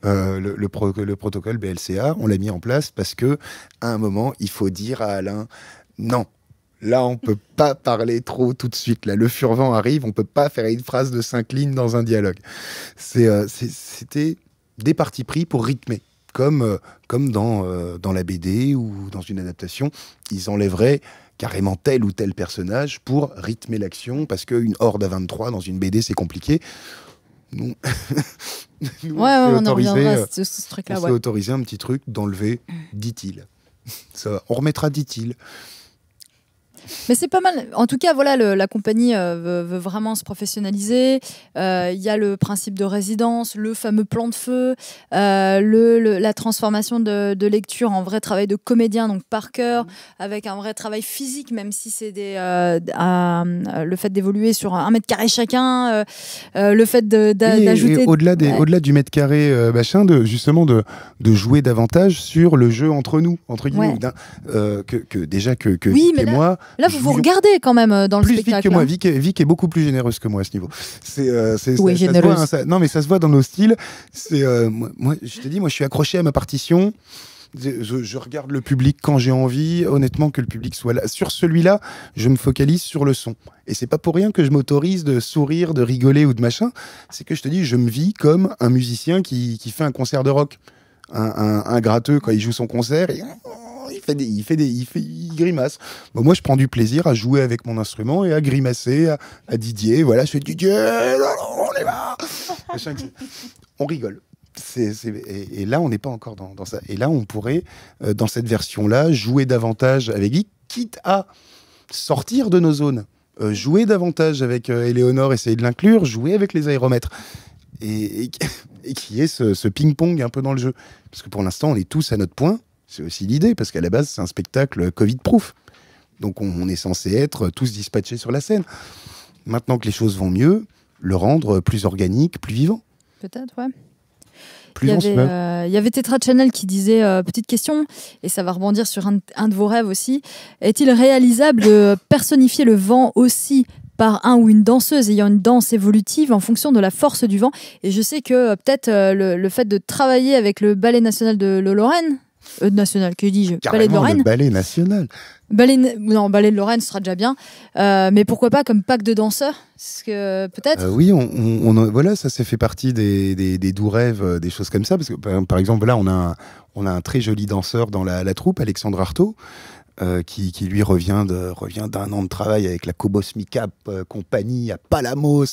Euh, le, le, protocole BLCA, on l'a mis en place parce que à un moment, il faut dire à Alain non. Là, on peut pas parler trop tout de suite. Là, le furvent arrive, on peut pas faire une phrase de cinq lignes dans un dialogue. Euh, c'était des partis pris pour rythmer, comme, euh, comme dans, dans la BD ou dans une adaptation. Ils enlèveraient carrément tel ou tel personnage pour rythmer l'action, parce qu'une horde à 23 dans une BD, c'est compliqué. on, autorise euh, ce, truc-là. s'est autorisé un petit truc d'enlever, mm. dit-il. Ça, on remettra, dit-il. Mais c'est pas mal. En tout cas, voilà, la compagnie euh, veut, vraiment se professionnaliser. Il euh, y a le principe de résidence, le fameux plan de feu, euh, le, la transformation de, lecture en vrai travail de comédien, donc par cœur, avec un vrai travail physique, même si c'est des, le fait d'évoluer sur un mètre carré chacun, le fait d'ajouter. au-delà des, au-delà du mètre carré machin, de justement de, de jouer davantage sur le jeu entre nous, entre guillemets, que, déjà que, que, oui, moi. Là, vous vous regardez quand même euh, dans le spectacle. Plus que moi. Hein. Vic, est, beaucoup plus généreuse que moi à ce niveau. C'est, euh, oui, généreuse. Hein, non, mais ça se voit dans nos styles. C'est, euh, moi, je te dis, moi, je suis accroché à ma partition. Je, regarde le public quand j'ai envie. Honnêtement, que le public soit là. Sur celui-là, je me focalise sur le son. Et c'est pas pour rien que je m'autorise de sourire, de rigoler ou de machin. C'est que je te dis, je me vis comme un musicien qui, fait un concert de rock. Un, gratteux, quand il joue son concert, et Oh, il fait des, il fait des, il fait, grimace. Bah, moi, je prends du plaisir à jouer avec mon instrument et à grimacer à, Didier. Voilà, je fais Didier, on on rigole. et, là, on n'est pas encore dans, ça. Et là, on pourrait, euh, dans cette version-là, jouer davantage avec lui, quitte à sortir de nos zones, euh, jouer davantage avec euh, Eleonore, essayer de l'inclure, jouer avec les aéromètres. Et, et, et qui est ce, ce ping-pong un peu dans le jeu. Parce que pour l'instant, on est tous à notre point, c'est aussi l'idée, parce qu'à la base, c'est un spectacle Covid-proof. Donc on, est censé être tous dispatchés sur la scène. Maintenant que les choses vont mieux, le rendre plus organique, plus vivant. Peut-être, ouais. Euh, il, y avait, il y Tetra Channel qui disait euh, petite question et ça va rebondir sur un, de vos rêves aussi. Est-il réalisable de personnifier le vent aussi par un ou une danseuse ayant une danse évolutive en fonction de la force du vent. Et je sais que euh, peut-être le, fait de travailler avec le Ballet national de Lorraine, euh, national, que dis-je Ballet de Lorraine. ballet national. Ballet, de Lorraine, sera déjà bien. Euh, mais pourquoi pas comme pack de danseurs peut-être. Euh, oui, on, voilà, ça, fait partie des, doux rêves, des choses comme ça. Parce que par exemple, là, on a un, très joli danseur dans la, troupe, Alexandre Artaud. qui, lui revient de, revient d'un an de travail avec la Cobos Micap compagnie à Palamos.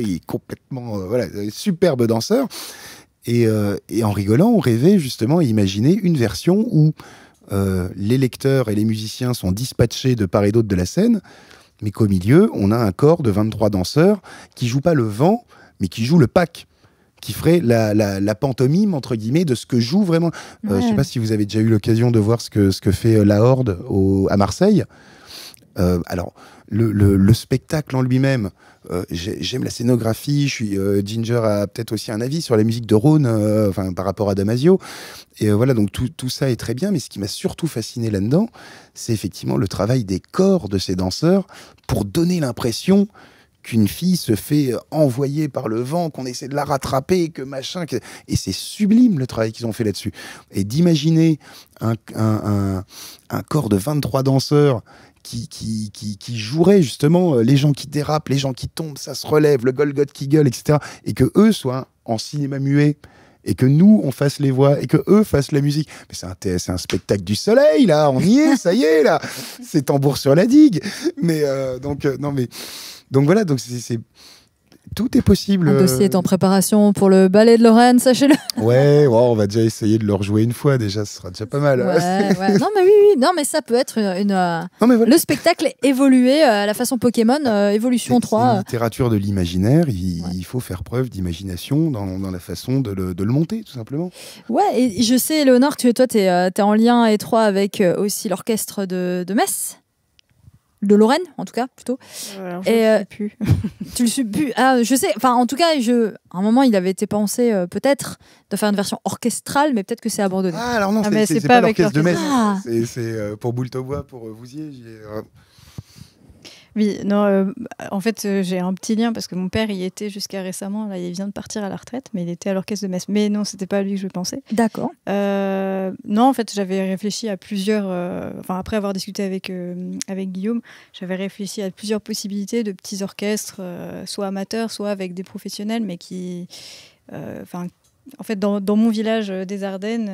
il est complètement voilà, superbe danseur. Euh, et, en rigolant, on rêvait justement imaginer une version où euh, les lecteurs et les musiciens sont dispatchés de part et d'autre de la scène, mais qu'au milieu, on a un corps de 23 danseurs qui jouent pas le vent, mais qui jouent le pack qui ferait la, pantomime entre guillemets de ce que joue vraiment. Euh, je ne sais pas si vous avez déjà eu l'occasion de voir ce que fait la Horde à Marseille. alors le, spectacle en lui-même, euh, j'aime la scénographie, je suis euh, Ginger a peut-être aussi un avis sur la musique de Rhône, euh, par rapport à Damasio. Et voilà, donc tout, ça est très bien, mais ce qui m'a surtout fasciné là-dedans, c'est effectivement le travail des corps de ces danseurs pour donner l'impression qu'une fille se fait envoyer par le vent, qu'on essaie de la rattraper, que machin. Et c'est sublime le travail qu'ils ont fait là-dessus. Et d'imaginer un, un corps de 23 danseurs qui, qui, qui, jouerait justement euh, les gens qui dérapent, les gens qui tombent, ça se relève, le Golgoth qui gueule, etc. Et que eux soient en cinéma muet et que nous, on fasse les voix et que eux fassent la musique. Mais c'est un, un, spectacle du soleil, là, on y est, ça y est, là, c'est tambour sur la digue. Mais euh, donc, euh, non, mais donc voilà, donc c'est tout est possible. Le euh, dossier est en préparation pour le ballet de Lorraine, sachez-le. Ouais, on va déjà essayer de le rejouer une fois, déjà, ce sera déjà pas mal. Non, mais oui, ça peut être une. Le spectacle évolué euh, à la façon Pokémon, euh, évolution 3. littérature de l'imaginaire, il, faut faire preuve d'imagination dans, la façon de le, monter, tout simplement. Ouais, et je sais, Léonore, que toi, tu es, es, en lien étroit avec aussi l'orchestre de, de Metz de Lorraine en tout cas plutôt. et euh, tu le suis plus. Ah, je sais. Enfin, en tout cas, je. À un moment, il avait été pensé euh, peut-être de faire une version orchestrale, mais peut-être que c'est abandonné. Ah alors non, ah, c'est pas, avec l'orchestre de Metz. Ah. C'est euh, pour Boultobois, pour Vouziers. Oui, non, euh, en fait, euh, j'ai un petit lien parce que mon père y était jusqu'à récemment. Là, il vient de partir à la retraite, mais il était à l'orchestre de Metz. Mais non, c'était pas lui que je pensais. D'accord. Euh, non, en fait, j'avais réfléchi à plusieurs. Enfin, après avoir discuté avec, avec Guillaume, j'avais réfléchi à plusieurs possibilités de petits orchestres, soit amateurs, soit avec des professionnels, mais qui. Enfin, en fait, dans, dans, mon village des Ardennes,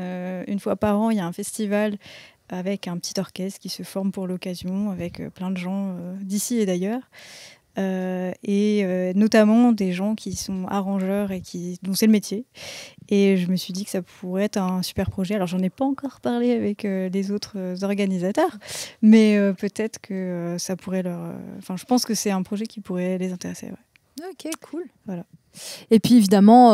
une fois par an, il y a un festival avec un petit orchestre qui se forme pour l'occasion, avec euh, plein de gens euh, d'ici et d'ailleurs. Euh, et notamment des gens qui sont arrangeurs et qui dont c'est le métier. Et je me suis dit que ça pourrait être un super projet. Alors j'en ai pas encore parlé avec les autres organisateurs, mais peut-être que ça pourrait leur. Enfin, je pense que c'est un projet qui pourrait les intéresser. Ok, cool. Voilà. Et puis évidemment,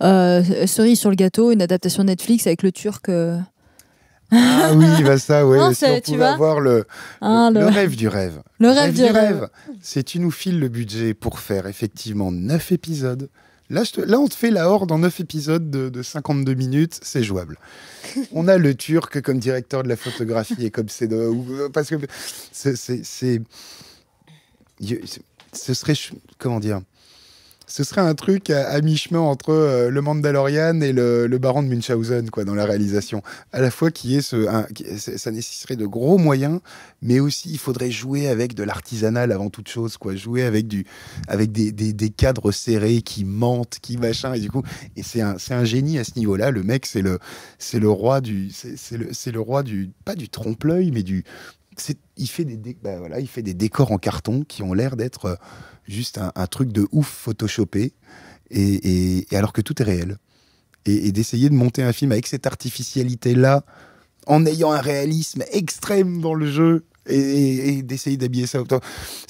cerise sur le gâteau, une adaptation Netflix avec le Turc ah oui, va bah ça, ouais. si on tu avoir ah, le, le, rêve du rêve. Le rêve, du, rêve. C'est tu nous files le budget pour faire effectivement 9 épisodes. Là, là, on te fait la horde en 9 épisodes de, de 52 minutes, c'est jouable. on a le Turc comme directeur de la photographie et comme c'est parce que c'est ce serait comment dire ce serait un truc à, mi-chemin entre euh, le Mandalorian et le, Baron de Munchausen, quoi, dans la réalisation. À la fois, qui est ce, ça nécessiterait de gros moyens, mais aussi il faudrait jouer avec de l'artisanal avant toute chose, quoi. Jouer avec du, avec des, cadres serrés qui mentent, qui machin, et du coup, et c'est un, génie à ce niveau-là. Le mec, c'est le, c'est le roi du, c'est le, le, roi du, pas du trompe-l'œil, mais du, il fait, des bah voilà, il fait des décors en carton qui ont l'air d'être euh, juste un, truc de ouf photoshopé, et, alors que tout est réel. Et, d'essayer de monter un film avec cette artificialité-là, en ayant un réalisme extrême dans le jeu, et, d'essayer d'habiller ça autant.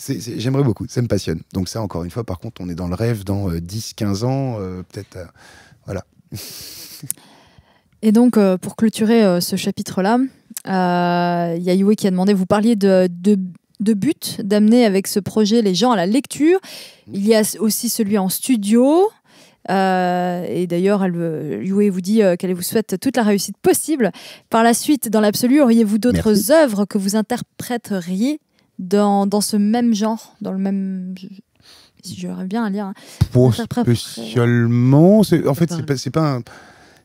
J'aimerais beaucoup, ça me passionne. Donc ça, encore une fois, par contre, on est dans le rêve dans 10-15 euh, ans, euh, peut-être. voilà. Et donc, pour clôturer ce chapitre-là, euh, il y a Yue qui a demandé, vous parliez de, de de but d'amener avec ce projet les gens à la lecture. Mm. Il y a aussi celui en studio. Euh, et d'ailleurs, Yue vous dit euh, qu'elle vous souhaite toute la réussite possible. Par la suite, dans l'absolu, auriez-vous d'autres œuvres que vous interpréteriez dans, dans, ce même genre, dans le même... Si j'aurais bien à lire. Hein. Pour spécialement, en fait, c'est pas, pas un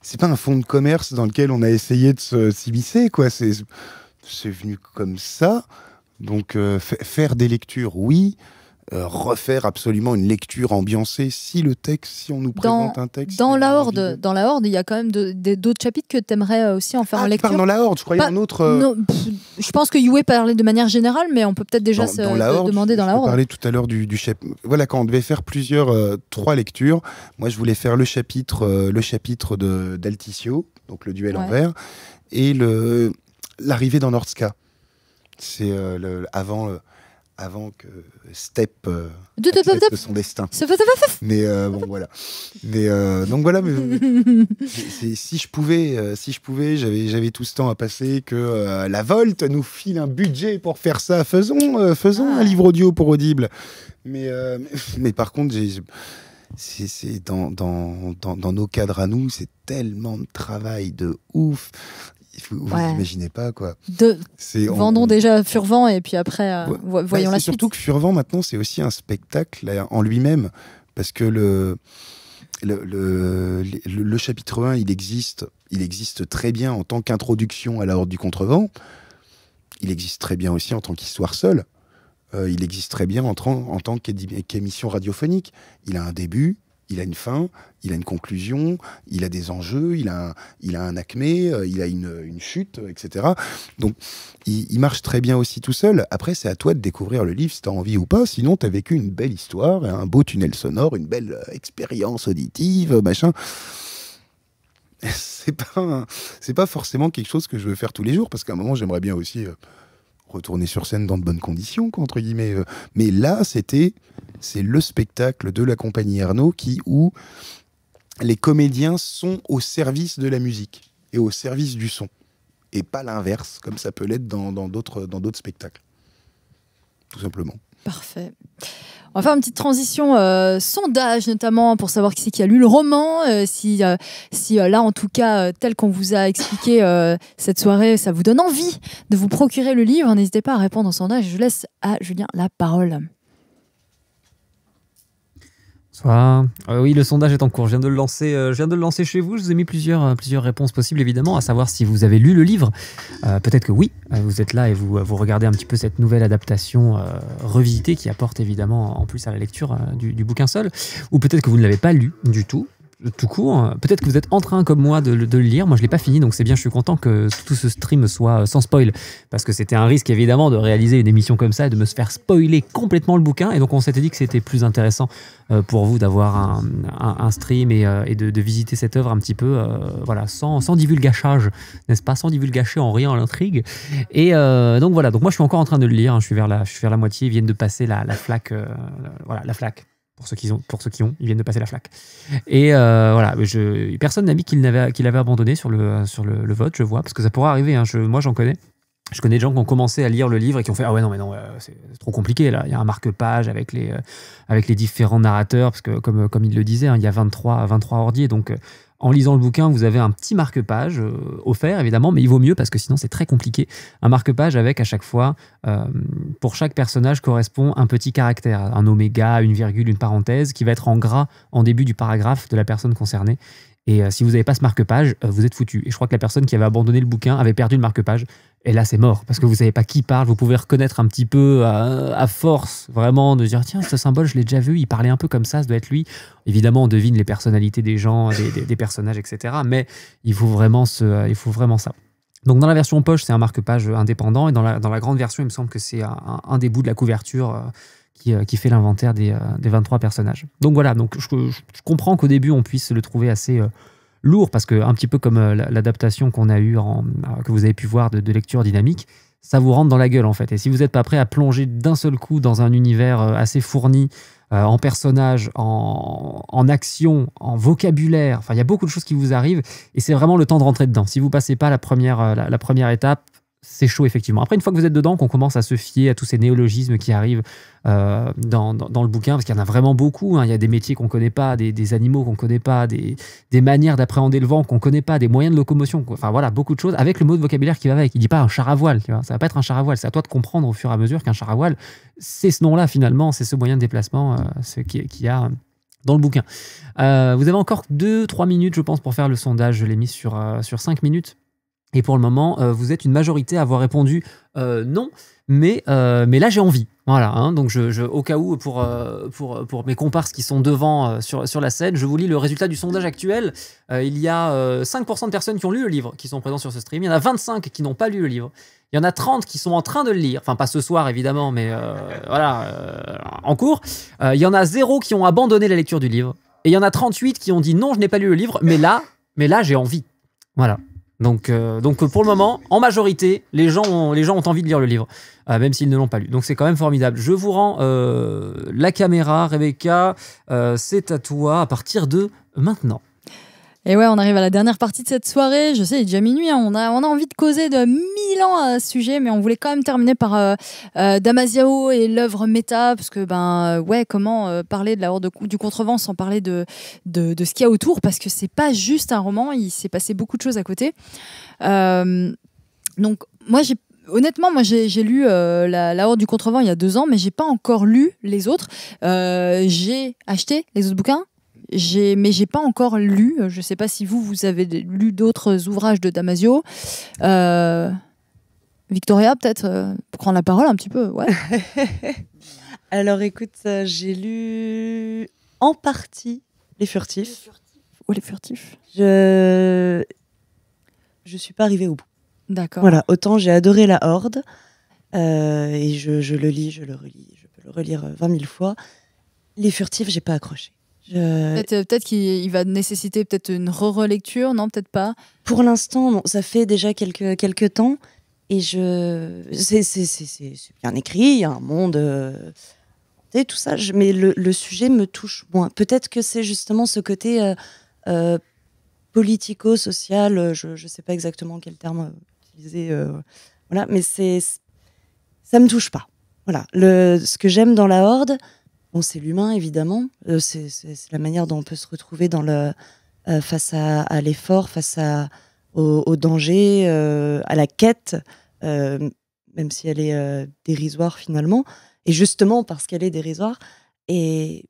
c'est pas un fonds de commerce dans lequel on a essayé de s'immiscer, quoi. C'est venu comme ça. Donc, euh, faire des lectures, oui. Euh, refaire absolument une lecture ambiancée si le texte, si on nous présente un texte. Dans la Horde, dans la Horde, il y a quand même d'autres chapitres que tu euh, aussi en faire ah, en lecture. dans la Horde, je croyais en un autre. Euh, je pense que Yue parlait de manière générale, mais on peut peut-être déjà se Horde, demander dans la Horde. On parlait tout à l'heure du, du chapitre. Voilà, quand on devait faire plusieurs, trois lectures, moi je voulais faire le chapitre, le chapitre de d'Alticio, donc le duel envers en et le l'arrivée dans Nordska. C'est avant avant que Step de, euh, son destin. Mais euh, bon voilà. Mais euh, donc voilà. si je pouvais, si je pouvais, j'avais tout ce temps à passer que la Volte nous file un budget pour faire ça. Faisons faisons un ah. livre audio pour Audible. Mais mais, par contre c'est dans, nos cadres à nous, c'est tellement de travail de ouf vous, imaginez pas quoi. Vendons déjà Furvent et puis après euh, voyons bah, la suite. Surtout que Furvent maintenant c'est aussi un spectacle euh, en lui-même parce que le le, chapitre 1 il existe il existe très bien en tant qu'introduction à la Horde du Contrevent. Il existe très bien aussi en tant qu'histoire seule. Euh, il existe très bien en tant qu'émission radiophonique. Il a un début, il a une fin, il a une conclusion, il a des enjeux, il a un, il a un acmé, euh, il a une, chute, etc. Donc, il, marche très bien aussi tout seul. Après, c'est à toi de découvrir le livre si t'as envie ou pas. Sinon, t'as vécu une belle histoire, un beau tunnel sonore, une belle euh, expérience auditive, machin. C'est pas, c'est pas forcément quelque chose que je veux faire tous les jours parce qu'à un moment, j'aimerais bien aussi. Euh, retourner sur scène dans de bonnes conditions, entre guillemets. Euh. Mais là, c'était c'est le spectacle de la compagnie Arnaud qui où les comédiens sont au service de la musique et au service du son et pas l'inverse comme ça peut l'être dans d'autres dans d'autres spectacles, tout simplement. Parfait. On va faire une petite transition euh, sondage notamment pour savoir qui c'est qui a lu le roman. Euh, si euh, si là en tout cas tel qu'on vous a expliqué cette soirée, ça vous donne envie de vous procurer le livre, n'hésitez pas à répondre au sondage. Je laisse à Julien la parole. Ah, euh, oui, le sondage est en cours. Je viens de le lancer, euh, viens de le lancer chez vous. Je vous ai mis euh, plusieurs, réponses possibles, évidemment, à savoir si vous avez lu le livre. Peut-être que oui, vous êtes là et vous, regardez un petit peu cette nouvelle adaptation revisitée qui apporte évidemment en plus à la lecture du, bouquin seul. Ou peut-être que vous ne l'avez pas lu du tout tout court. Peut-être que vous êtes en train, comme moi, de, le lire. Moi, je ne l'ai pas fini, donc c'est bien, je suis content que tout ce stream soit euh, sans spoil. Parce que c'était un risque, évidemment, de réaliser une émission comme ça et de me faire spoiler complètement le bouquin. Et donc, on s'était dit que c'était plus intéressant euh, pour vous d'avoir un, stream et, euh, de, visiter cette œuvre un petit peu, voilà, sans, sans divulgachage, n'est-ce pas Sans divulgacher en rien l'intrigue. Et donc, voilà. Donc, moi, je suis encore en train de le lire. Hein. Je, suis vers la, je suis vers la moitié. Ils viennent de passer la, flaque. voilà, la flaque pour ceux qui ont, pour ceux qui ont, ils viennent de passer la flaque. Et euh, voilà, je, personne n'a mis qu'il avait, qu'il avait abandonné sur le, sur le, vote, je vois, parce que ça pourrait arriver. Hein, moi, j'en connais. Je connais des gens qui ont commencé à lire le livre et qui ont fait ah ouais non mais non euh, c'est trop compliqué là il y a un marque-page avec les euh, avec les différents narrateurs parce que comme comme il le disait hein, il y a 23 23 ordiers donc en lisant le bouquin, vous avez un petit marque-page euh, offert, évidemment, mais il vaut mieux parce que sinon c'est très compliqué. Un marque-page avec à chaque fois, euh, pour chaque personnage correspond un petit caractère, un oméga, une virgule, une parenthèse, qui va être en gras en début du paragraphe de la personne concernée. Et euh, si vous n'avez pas ce marque-page, euh, vous êtes foutu. Et je crois que la personne qui avait abandonné le bouquin avait perdu le marque-page. Et là, c'est mort, parce que vous ne savez pas qui parle. Vous pouvez reconnaître un petit peu euh, à, force, vraiment, de dire tiens, ce symbole, je l'ai déjà vu, il parlait un peu comme ça, ça doit être lui. Évidemment, on devine les personnalités des gens, des, personnages, etc. Mais il faut vraiment, ça. Donc dans la version poche, c'est un marque-page indépendant, et dans la, grande version, il me semble que c'est un, des bouts de la couverture. Euh, qui, fait l'inventaire des, euh, des, 23 personnages. Donc voilà, donc je, comprends qu'au début on puisse le trouver assez euh, lourd parce que un petit peu comme l'adaptation qu'on a eu que vous avez pu voir de, lecture dynamique, ça vous rentre dans la gueule en fait. Et si vous n'êtes pas prêt à plonger d'un seul coup dans un univers assez fourni en personnages, en, en actions, en vocabulaire, enfin il y a beaucoup de choses qui vous arrivent et c'est vraiment le temps de rentrer dedans. Si vous passez pas la première la première étape, c'est chaud effectivement. Après, une fois que vous êtes dedans, qu'on commence à se fier à tous ces néologismes qui arrivent euh, dans, le bouquin, parce qu'il y en a vraiment beaucoup, hein. il y a des métiers qu'on ne connaît pas, des, animaux qu'on ne connaît pas, des, manières d'appréhender le vent qu'on ne connaît pas, des moyens de locomotion, enfin voilà, beaucoup de choses, avec le mot de vocabulaire qui va avec. Il ne dit pas un char à voile, ça ne va pas être un char à voile, c'est à toi de comprendre au fur et à mesure qu'un char à voile, c'est ce nom-là finalement, c'est ce moyen de déplacement euh, y qui, a euh, dans le bouquin. Euh, vous avez encore 2-3 minutes, je pense, pour faire le sondage. Je l'ai mis sur, sur 5 minutes. Et pour le moment, euh, vous êtes une majorité à avoir répondu euh, non, mais, euh, mais là j'ai envie. Voilà, hein. donc je, au cas où, pour, pour, pour, mes comparses qui sont devant sur, sur la scène, je vous lis le résultat du sondage actuel. il y a 5% de personnes qui ont lu le livre, qui sont présents sur ce stream. Il y en a 25 qui n'ont pas lu le livre. Il y en a 30 qui sont en train de le lire. Enfin, pas ce soir, évidemment, mais voilà, en cours. il y en a 0 qui ont abandonné la lecture du livre. Et il y en a 38 qui ont dit non, je n'ai pas lu le livre, mais là, mais là j'ai envie. Voilà. Euh, donc, pour le moment, en majorité, les gens ont, envie de lire le livre, euh, même s'ils ne l'ont pas lu. Donc c'est quand même formidable. Je vous rends euh, la caméra, Rebecca, c'est à toi à partir de maintenant. Et ouais, on arrive à la dernière partie de cette soirée. Je sais, il est déjà minuit. Hein. On, a, on a envie de causer de mille ans à ce sujet, mais on voulait quand même terminer par euh, euh et l'œuvre méta, parce que, ben, euh, ouais, comment euh, parler de la Horde du Contrevent sans parler de, de, de ce qu'il y a autour, parce que c'est pas juste un roman, il s'est passé beaucoup de choses à côté. donc, moi, j'ai honnêtement, moi j'ai lu la, Horde du Contrevent il y a deux ans, mais j'ai pas encore lu les autres. j'ai acheté les autres bouquins, j'ai, mais j'ai pas encore lu. Euh, je ne sais pas si vous, vous avez lu d'autres ouvrages de Damasio. Euh, Victoria, peut-être, pour euh, prendre la parole un petit peu. Ouais. Alors, écoute, j'ai lu en partie Les Furtifs. Les Furtifs. Oh, les Furtifs. Je je suis pas arrivée au bout. D'accord. Voilà, autant j'ai adoré La Horde et je, le lis, je le relis, je peux le relire 20 000 fois. Les Furtifs, j'ai pas accroché. Euh, peut-être qu'il va nécessiter peut-être une re-relecture, non Peut-être pas Pour l'instant, Ça fait déjà quelques, quelques temps. Et je. C'est bien écrit, il y a un monde. Euh, tout ça, mais le, sujet me touche moins. Peut-être que c'est justement ce côté euh, politico-social, je ne sais pas exactement quel terme utiliser, voilà, mais c'est ça me touche pas. Voilà, ce que j'aime dans la Horde, Bon, c'est l'humain, évidemment. Euh, c'est la manière dont on peut se retrouver dans le, euh, face à, l'effort, face à, au, danger, euh, à la quête, même si elle est dérisoire finalement. Et justement parce qu'elle est dérisoire. Et,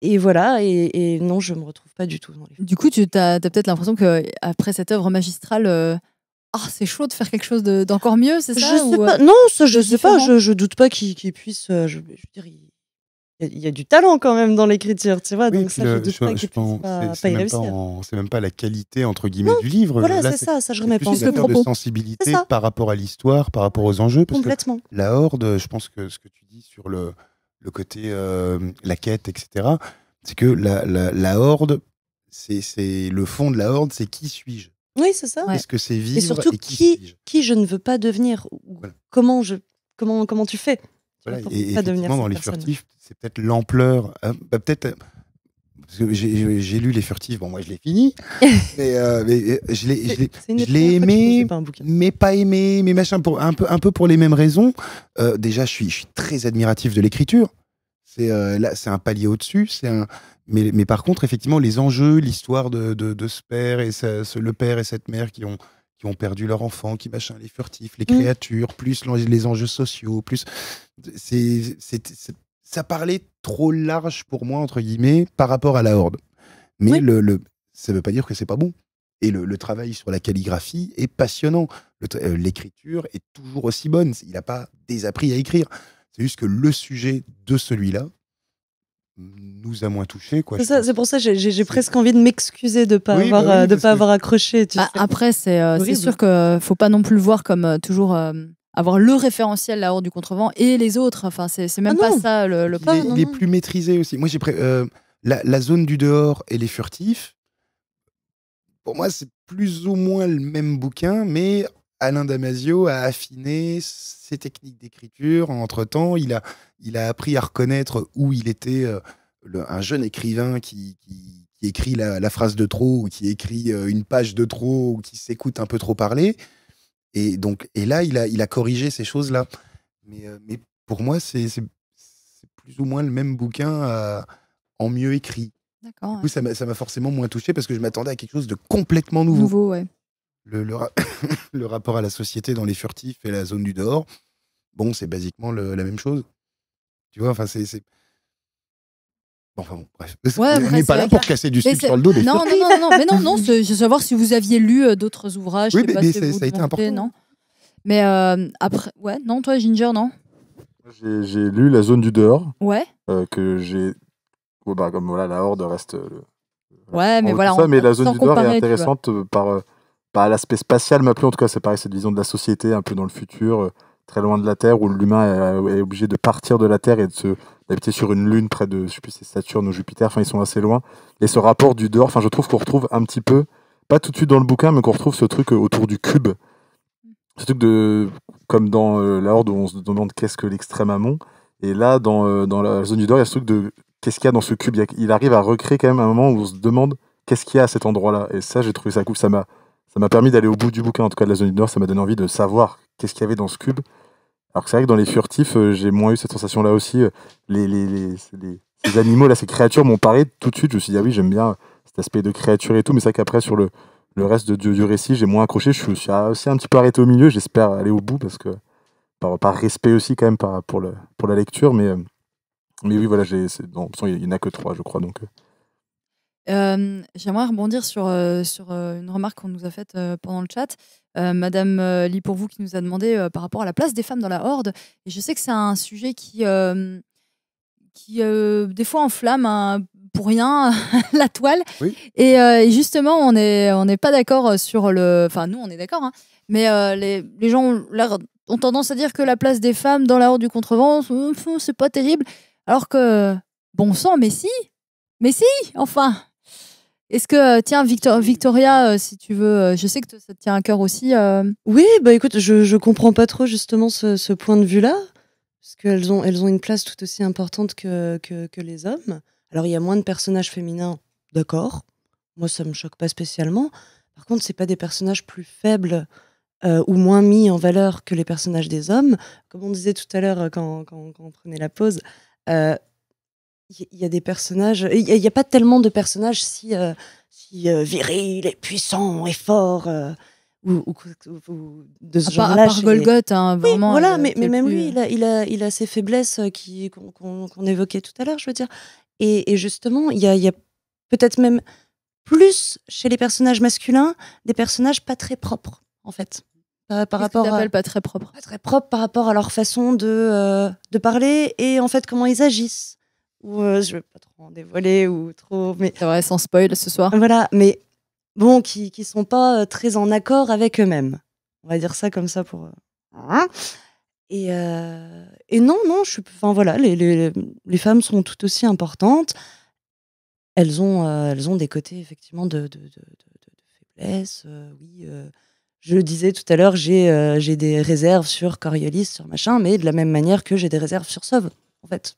et voilà, et, non, je ne me retrouve pas du tout Du coup, tu as, peut-être l'impression qu'après cette œuvre magistrale. Ah, c'est chaud de faire quelque chose d'encore mieux, c'est ça Non, ça, je sais pas. Je, doute pas qu'il puisse il y, a du talent quand même dans l'écriture, tu vois. donc je, pense, c'est, même pas même pas la qualité entre guillemets du livre. Voilà, c'est, ça, ça je remets pas en de sensibilité par rapport à l'histoire, par rapport aux enjeux. Complètement. la horde, je pense que ce que tu dis sur le, le côté euh, la quête, etc., c'est que la, la, horde, c'est, c'est le fond de la horde, c'est qui suis-je. Oui, c'est ça. Est-ce que c'est vivre et surtout qui, qui, je ne veux pas devenir. Comment je comment comment tu fais et effectivement, dans Les Furtifs, c'est peut-être l'ampleur. Hein, bah, peut-être. Euh, j'ai, lu Les Furtifs, bon, moi je l'ai fini, mais, euh, euh, je l'ai, aimé, mais pas aimé, mais machin, pour, un, peu, un peu pour les mêmes raisons. déjà, je suis, je très admiratif de l'écriture. C'est, là, c'est un palier au-dessus, c'est un, mais, mais, par contre, effectivement, les enjeux, l'histoire de, ce père et le père et cette mère qui ont qui ont perdu leur enfant, qui machin, les furtifs, les mm. créatures, plus les enjeux sociaux, plus. c'est ça parlait trop large pour moi, entre guillemets, par rapport à la horde. Mais le, ça ne veut pas dire que ce n'est pas bon. Et le, travail sur la calligraphie est passionnant. Euh, l'écriture est toujours aussi bonne. Il n'a pas désappris à écrire. C'est juste que le sujet de celui-là nous a moins touchés. C'est pour ça que j'ai presque envie de m'excuser de ne pas, avoir, bah euh, de pas avoir accroché. Bah, après, c'est euh, sûr qu'il ne faut pas non plus le voir comme euh, toujours avoir le référentiel, la horde du contrevent, et les autres. Enfin, c'est même ah pas ça le, Il est, plus maîtrisé aussi. Moi, j'ai la, la, zone du dehors et les furtifs, pour moi, c'est plus ou moins le même bouquin, mais Alain Damasio a affiné ses techniques d'écriture. Entre-temps, il a, il a appris à reconnaître où il était euh, un jeune écrivain qui, écrit la, phrase de trop ou qui écrit euh, une page de trop ou qui s'écoute un peu trop parler. Et, donc, et là, il a, il a corrigé ces choses-là. Mais, euh, mais pour moi, c'est plus ou moins le même bouquin en mieux écrit. Du ça m'a forcément moins touché parce que je m'attendais à quelque chose de complètement nouveau. Nouveau, ouais le, le, rapport à la société dans les furtifs et la zone du dehors, bon, c'est basiquement la même chose. Tu vois, enfin, c'est. enfin bon, on n'est pas là pour casser du sucre sur le dos des non, non, non, non, mais non, non, je veux savoir si vous aviez lu euh, d'autres ouvrages. Oui, mais, mais ça a été important. Non mais euh, après, ouais, non, toi, Ginger, non J'ai lu La zone du dehors. Ouais. Euh, que j'ai. Ouais, oh, bah, comme voilà, la Horde reste. Ouais, mais voilà. Ça, mais La zone du dehors est intéressante par l'aspect spatial m'a plu. En tout cas, c'est pareil, cette vision de la société un peu dans le futur, euh, très loin de la Terre, où l'humain euh, est, obligé de partir de la Terre et de se d'habiter sur une lune près de, je sais plus, c'est Saturne ou Jupiter. Enfin, ils sont assez loin. Et ce rapport du dehors, enfin, je trouve qu'on retrouve un petit peu, pas tout de suite dans le bouquin, mais qu'on retrouve ce truc euh, autour du cube. Ce truc de, comme dans la Horde où on se demande qu'est-ce que l'extrême amont. Et là, dans, dans la zone du dehors, il y a ce truc de qu'est-ce qu'il y a dans ce cube. Il, il arrive à recréer quand même un moment où on se demande qu'est-ce qu'il y a à cet endroit-là. Et ça, j'ai trouvé ça cool. Ça m'a ça m'a permis d'aller au bout du bouquin, en tout cas de la zone du Nord. Ça m'a donné envie de savoir qu'est-ce qu'il y avait dans ce cube. Alors que c'est vrai que dans les furtifs, euh, j'ai moins eu cette sensation-là aussi. Euh, les, les, ces animaux, là, ces créatures m'ont parlé tout de suite. Je me suis dit, ah oui, j'aime bien cet aspect de créature et tout. Mais c'est vrai qu'après, sur le, reste de, du, du, récit, j'ai moins accroché. Je suis aussi un petit peu arrêté au milieu. J'espère aller au bout parce que, par, respect aussi, quand même, pour, le, pour la lecture. Mais, euh, mais oui, voilà, j'ai, il n'y en a que trois, je crois. Donc. Euh, j'aimerais rebondir sur, euh, sur euh, une remarque qu'on nous a faite pendant le chat. Madame Lee, pour vous, qui nous a demandé par rapport à la place des femmes dans la Horde. Et je sais que c'est un sujet qui, qui des fois, enflamme hein, pour rien la toile. Et, justement, on n'est on est pas d'accord sur le. Enfin, nous, on est d'accord, hein. mais les, les, gens ont, ont, tendance à dire que la place des femmes dans la Horde du Contrevent, c'est pas terrible. Alors que, bon sang, mais si! Mais si, enfin, est-ce que, euh, tiens, Victoria, euh, si tu veux, euh, je sais que ça te tient à cœur aussi. Oui, bah écoute, je, ne comprends pas trop justement ce, point de vue-là, parce qu'elles ont, elles ont une place tout aussi importante que, les hommes. Alors, il y a moins de personnages féminins, d'accord. Moi, ça me choque pas spécialement. Par contre, c'est pas des personnages plus faibles ou moins mis en valeur que les personnages des hommes. Comme on disait tout à l'heure quand, quand, on prenait la pause, il y a des personnages. Il n'y a, pas tellement de personnages si, euh, euh, virils et puissants et forts. Euh, ou, ou, de ce genre-là à part Golgoth, hein, vraiment. voilà, mais, mais même lui, il a, il, a, il a ses faiblesses qui, qu'on, évoquait tout à l'heure, je veux dire. Et, justement, il y a, a peut-être même plus chez les personnages masculins des personnages pas très propres, en fait. par rapport à... pas très propres Pas très propres par rapport à leur façon de, de parler et en fait comment ils agissent ou euh, je vais pas trop en dévoiler ou trop mais c'est vrai sans spoil ce soir voilà mais bon qui qui sont pas euh, très en accord avec eux-mêmes on va dire ça comme ça pour euh, hein. et, et non non je suis enfin voilà les, les, femmes sont tout aussi importantes elles ont elles ont des côtés effectivement de, de, faiblesse oui je le disais tout à l'heure, j'ai j'ai des réserves sur Coriolis, sur machin, mais de la même manière que j'ai des réserves sur Sauve, en fait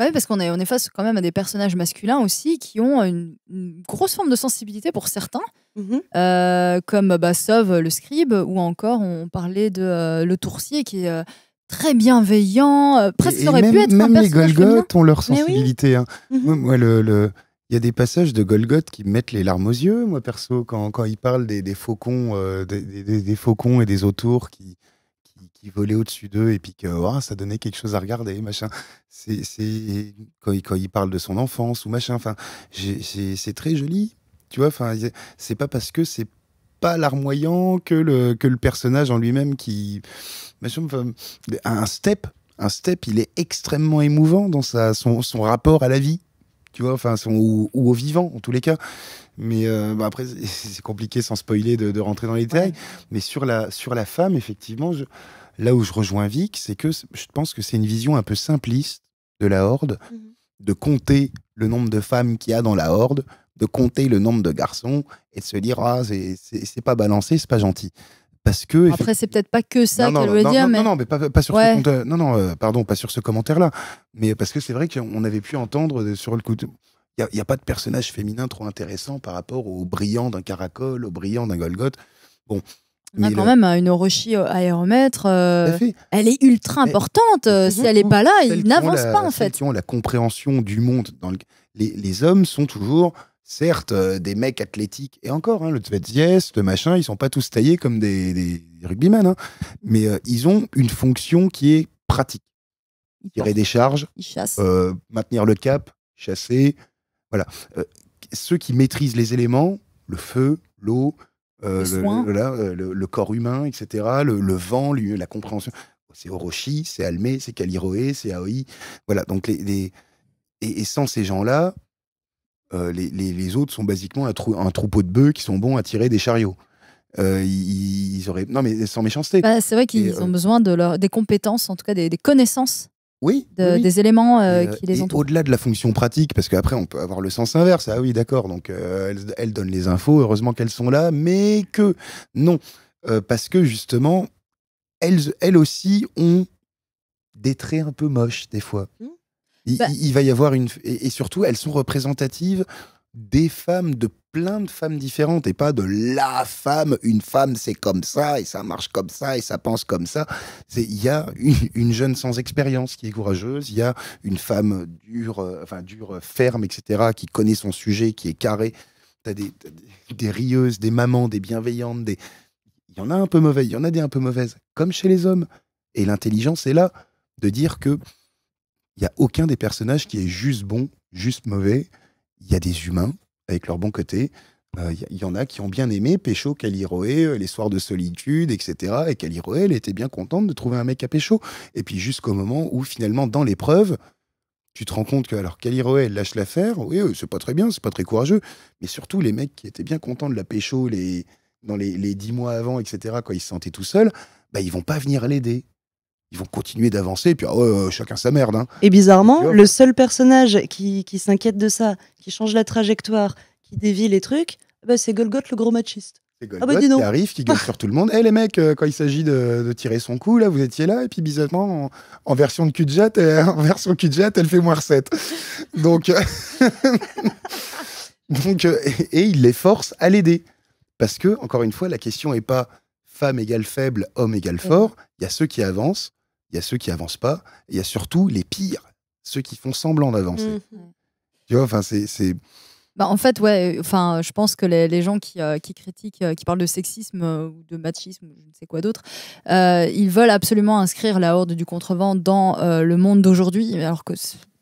oui, parce qu'on est, on est face quand même à des personnages masculins aussi qui ont une, grosse forme de sensibilité pour certains, mhm. euh, comme bah, Sauve le scribe, ou encore on parlait de euh, Le tourcier, qui est euh, très bienveillant, presque aurait même, pu être Même les Golgoth ont leur sensibilité. Il hein. Mhm. le, il y a des passages de Golgoth qui mettent les larmes aux yeux, moi perso, quand, quand il parle des, des faucons, des, des, des, faucons et des autours qui, qui, volait au-dessus d'eux et puis que ça donnait quelque chose à regarder, machin. C'est quand, quand, il parle de son enfance ou machin. Enfin, c'est très joli, tu vois. Enfin, c'est pas parce que c'est pas larmoyant que le que le personnage en lui-même qui machin. Enfin, un step, un step, il est extrêmement émouvant dans sa son, son rapport à la vie tu vois, enfin, ou, au vivant, en tous les cas. Mais euh, bah, après, c'est compliqué sans spoiler de, rentrer dans les détails. Mais sur la, sur la femme, effectivement, là où je rejoins Vic, c'est que je pense que c'est une vision un peu simpliste de la horde, mhm. de compter le nombre de femmes qu'il y a dans la horde, de compter le nombre de garçons et de se dire ah c'est pas balancé, c'est pas gentil parce que après c'est peut-être pas que ça qu'elle voulait dire non, mais non pas, sur ce non euh, pardon pas sur ce commentaire là mais parce que c'est vrai qu'on avait pu entendre euh, sur le coup il n'y a, pas de personnage féminin trop intéressant par rapport au brillant d'un caracol au brillant d'un golgoth bon on a quand même une Orochi euh, aéromètre. elle est ultra importante. si elle n'est pas là, il n'avance pas, en fait. la compréhension du monde. Dans les, les hommes sont toujours certes, euh, des mecs athlétiques, et encore, hein, le Tzvetziès, le machin, ils sont pas tous taillés comme des, des hein. mais euh, ils ont une fonction qui est pratique. Tirer des charges, euh, maintenir le cap, chasser, voilà. Euh, ceux qui maîtrisent les éléments, le feu, l'eau, le, corps humain, etc., le, vent, la compréhension. C'est Orochi, c'est Almé, c'est Kaliroé, c'est Aoi. Voilà, donc les, et sans ces gens-là, euh, les, autres sont basiquement un, troupeau de bœufs qui sont bons à tirer des chariots. Euh, ils, auraient non mais sans méchanceté. Bah, c'est vrai qu'ils euh, ont besoin de des compétences, en tout cas des, connaissances oui, des éléments qui les ont Au-delà de la fonction pratique, parce qu'après on peut avoir le sens inverse. Ah oui, d'accord. Donc elles, donnent les infos. Heureusement qu'elles sont là, mais que non, parce que justement elles, elles aussi ont des traits un peu moches des fois. Mmh. Bah il, va y avoir une. Et, surtout, elles sont représentatives des femmes, de plein de femmes différentes, et pas de la femme, une femme c'est comme ça, et ça marche comme ça, et ça pense comme ça. Il y a une, jeune sans expérience qui est courageuse, il y a une femme dure, euh, enfin dure, euh, ferme, etc., qui connaît son sujet, qui est carré, T'as des, as des, rieuses, des mamans, des bienveillantes, des... Il y en a un peu mauvais, il y en a des un peu mauvaises, comme chez les hommes. Et l'intelligence est là, de dire que il n'y a aucun des personnages qui est juste bon, juste mauvais. Il y a des humains avec leur bon côté. Euh, il y, en a qui ont bien aimé Pécho, Caliroé, euh, les soirs de solitude, etc. Et Caliroé, elle était bien contente de trouver un mec à Pécho. Et puis jusqu'au moment où finalement, dans l'épreuve, tu te rends compte que alors Caliroé, elle lâche l'affaire. Oui, c'est pas très bien, c'est pas très courageux. Mais surtout, les mecs qui étaient bien contents de la Pécho les, dans les, dix mois avant, etc., quand ils se sentaient tout seuls, bah, ils vont pas venir l'aider ils vont continuer d'avancer, et puis ah chacun sa merde. Hein. Et bizarrement, le seul personnage qui, s'inquiète de ça, qui change la trajectoire, qui dévie les trucs, eh ben, c'est Golgoth le gros machiste. C'est ah bah, qui arrive, qui gueule sur tout le monde. Hé eh, hey, les mecs, euh, quand il s'agit de, tirer son coup, là, vous étiez là, et puis bizarrement, en, version de cul de elle, en version elle fait moins 7. Donc, euh, Donc euh, et, il les force à l'aider. Parce que, encore une fois, la question n'est pas femme égale faible, homme égale fort. Il y a ceux qui avancent, il y a ceux qui avancent pas, il y a surtout les pires, ceux qui font semblant d'avancer. Mmh. Tu vois, enfin, c'est. Bah en fait, ouais, euh, enfin, je pense que les, gens qui, euh, critiquent, euh, qui parlent de sexisme ou de machisme je ne sais quoi d'autre, ils veulent absolument inscrire la horde du contrevent dans le monde d'aujourd'hui, alors que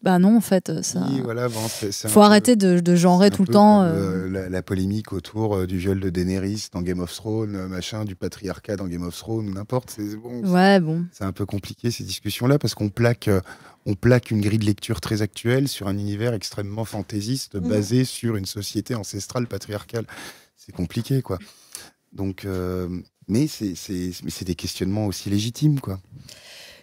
bah non, en fait, euh, ça. faut arrêter de, genrer tout le temps. Euh. Euh, la, polémique autour du viol de Daenerys dans Game of Thrones, machin, du patriarcat dans Game of Thrones, n'importe. C'est bon. Ouais, bon. C'est un peu compliqué ces discussions-là parce qu'on plaque, plaque une grille de lecture très actuelle sur un univers extrêmement fantaisiste mmh. basé sur une société ancestrale patriarcale. C'est compliqué, quoi. Donc, mais c'est des questionnements aussi légitimes, quoi.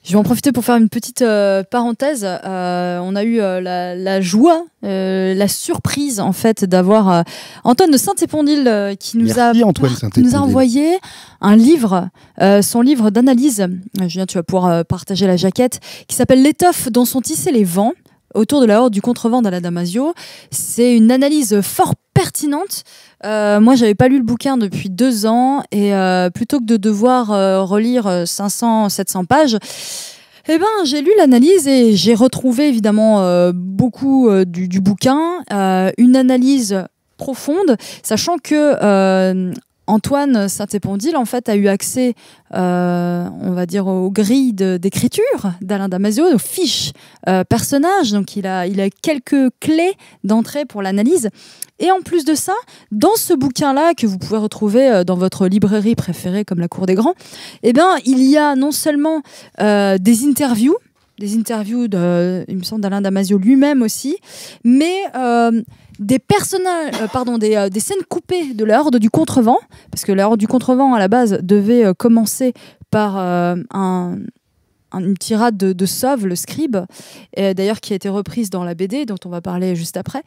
Je vais en profiter pour faire une petite euh, parenthèse. Euh, on a eu euh, la, la, joie, euh, la surprise en fait d'avoir Antoine de Saint-Épondil qui nous a qui nous a envoyé un livre, son livre d'analyse. Julien, tu vas pouvoir partager la jaquette, qui s'appelle L'étoffe dont sont tissés les vents autour de la horde du contre-vente à la Damasio. C'est une analyse fort pertinente. Moi, euh, moi, j'avais pas lu le bouquin depuis deux ans et euh, plutôt que de devoir euh, relire 500, 700 pages, eh ben, j'ai lu l'analyse et j'ai retrouvé évidemment beaucoup du, bouquin, une analyse profonde, sachant que Antoine Saint-Épondil, en fait, a eu accès, euh, on va dire, aux grilles d'écriture d'Alain Damasio, aux fiches euh, personnages. Donc, il a, il a quelques clés d'entrée pour l'analyse. Et en plus de ça, dans ce bouquin-là, que vous pouvez retrouver euh, dans votre librairie préférée, comme la Cour des Grands, eh bien, il y a non seulement des interviews, des interviews, de, il me semble, d'Alain Damasio lui-même aussi, mais euh, des personnages, euh, pardon, des, euh, des, scènes coupées de la Horde du Contrevent, parce que la Horde du Contrevent, à la base, devait commencer par un, une tirade de, de, Sauve, le scribe, d'ailleurs qui a été reprise dans la BD, dont on va parler juste après,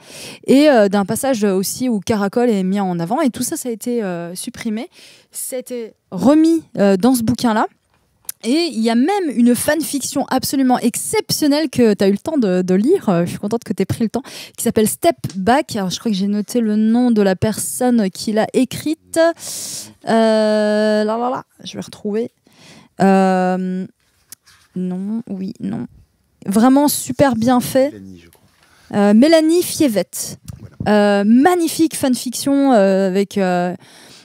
et d'un passage aussi où Caracol est mis en avant, et tout ça, ça a été Ça supprimé, c'était remis dans ce bouquin-là. Et il y a même une fanfiction absolument exceptionnelle que tu as eu le temps de, lire. Euh, je suis contente que tu aies pris le temps. Qui s'appelle Step Back. je crois que j'ai noté le nom de la personne qui l'a écrite. Euh, je vais retrouver. Euh, non, oui, non. Vraiment super bien fait. Euh, Mélanie Fievette. magnifique fanfiction avec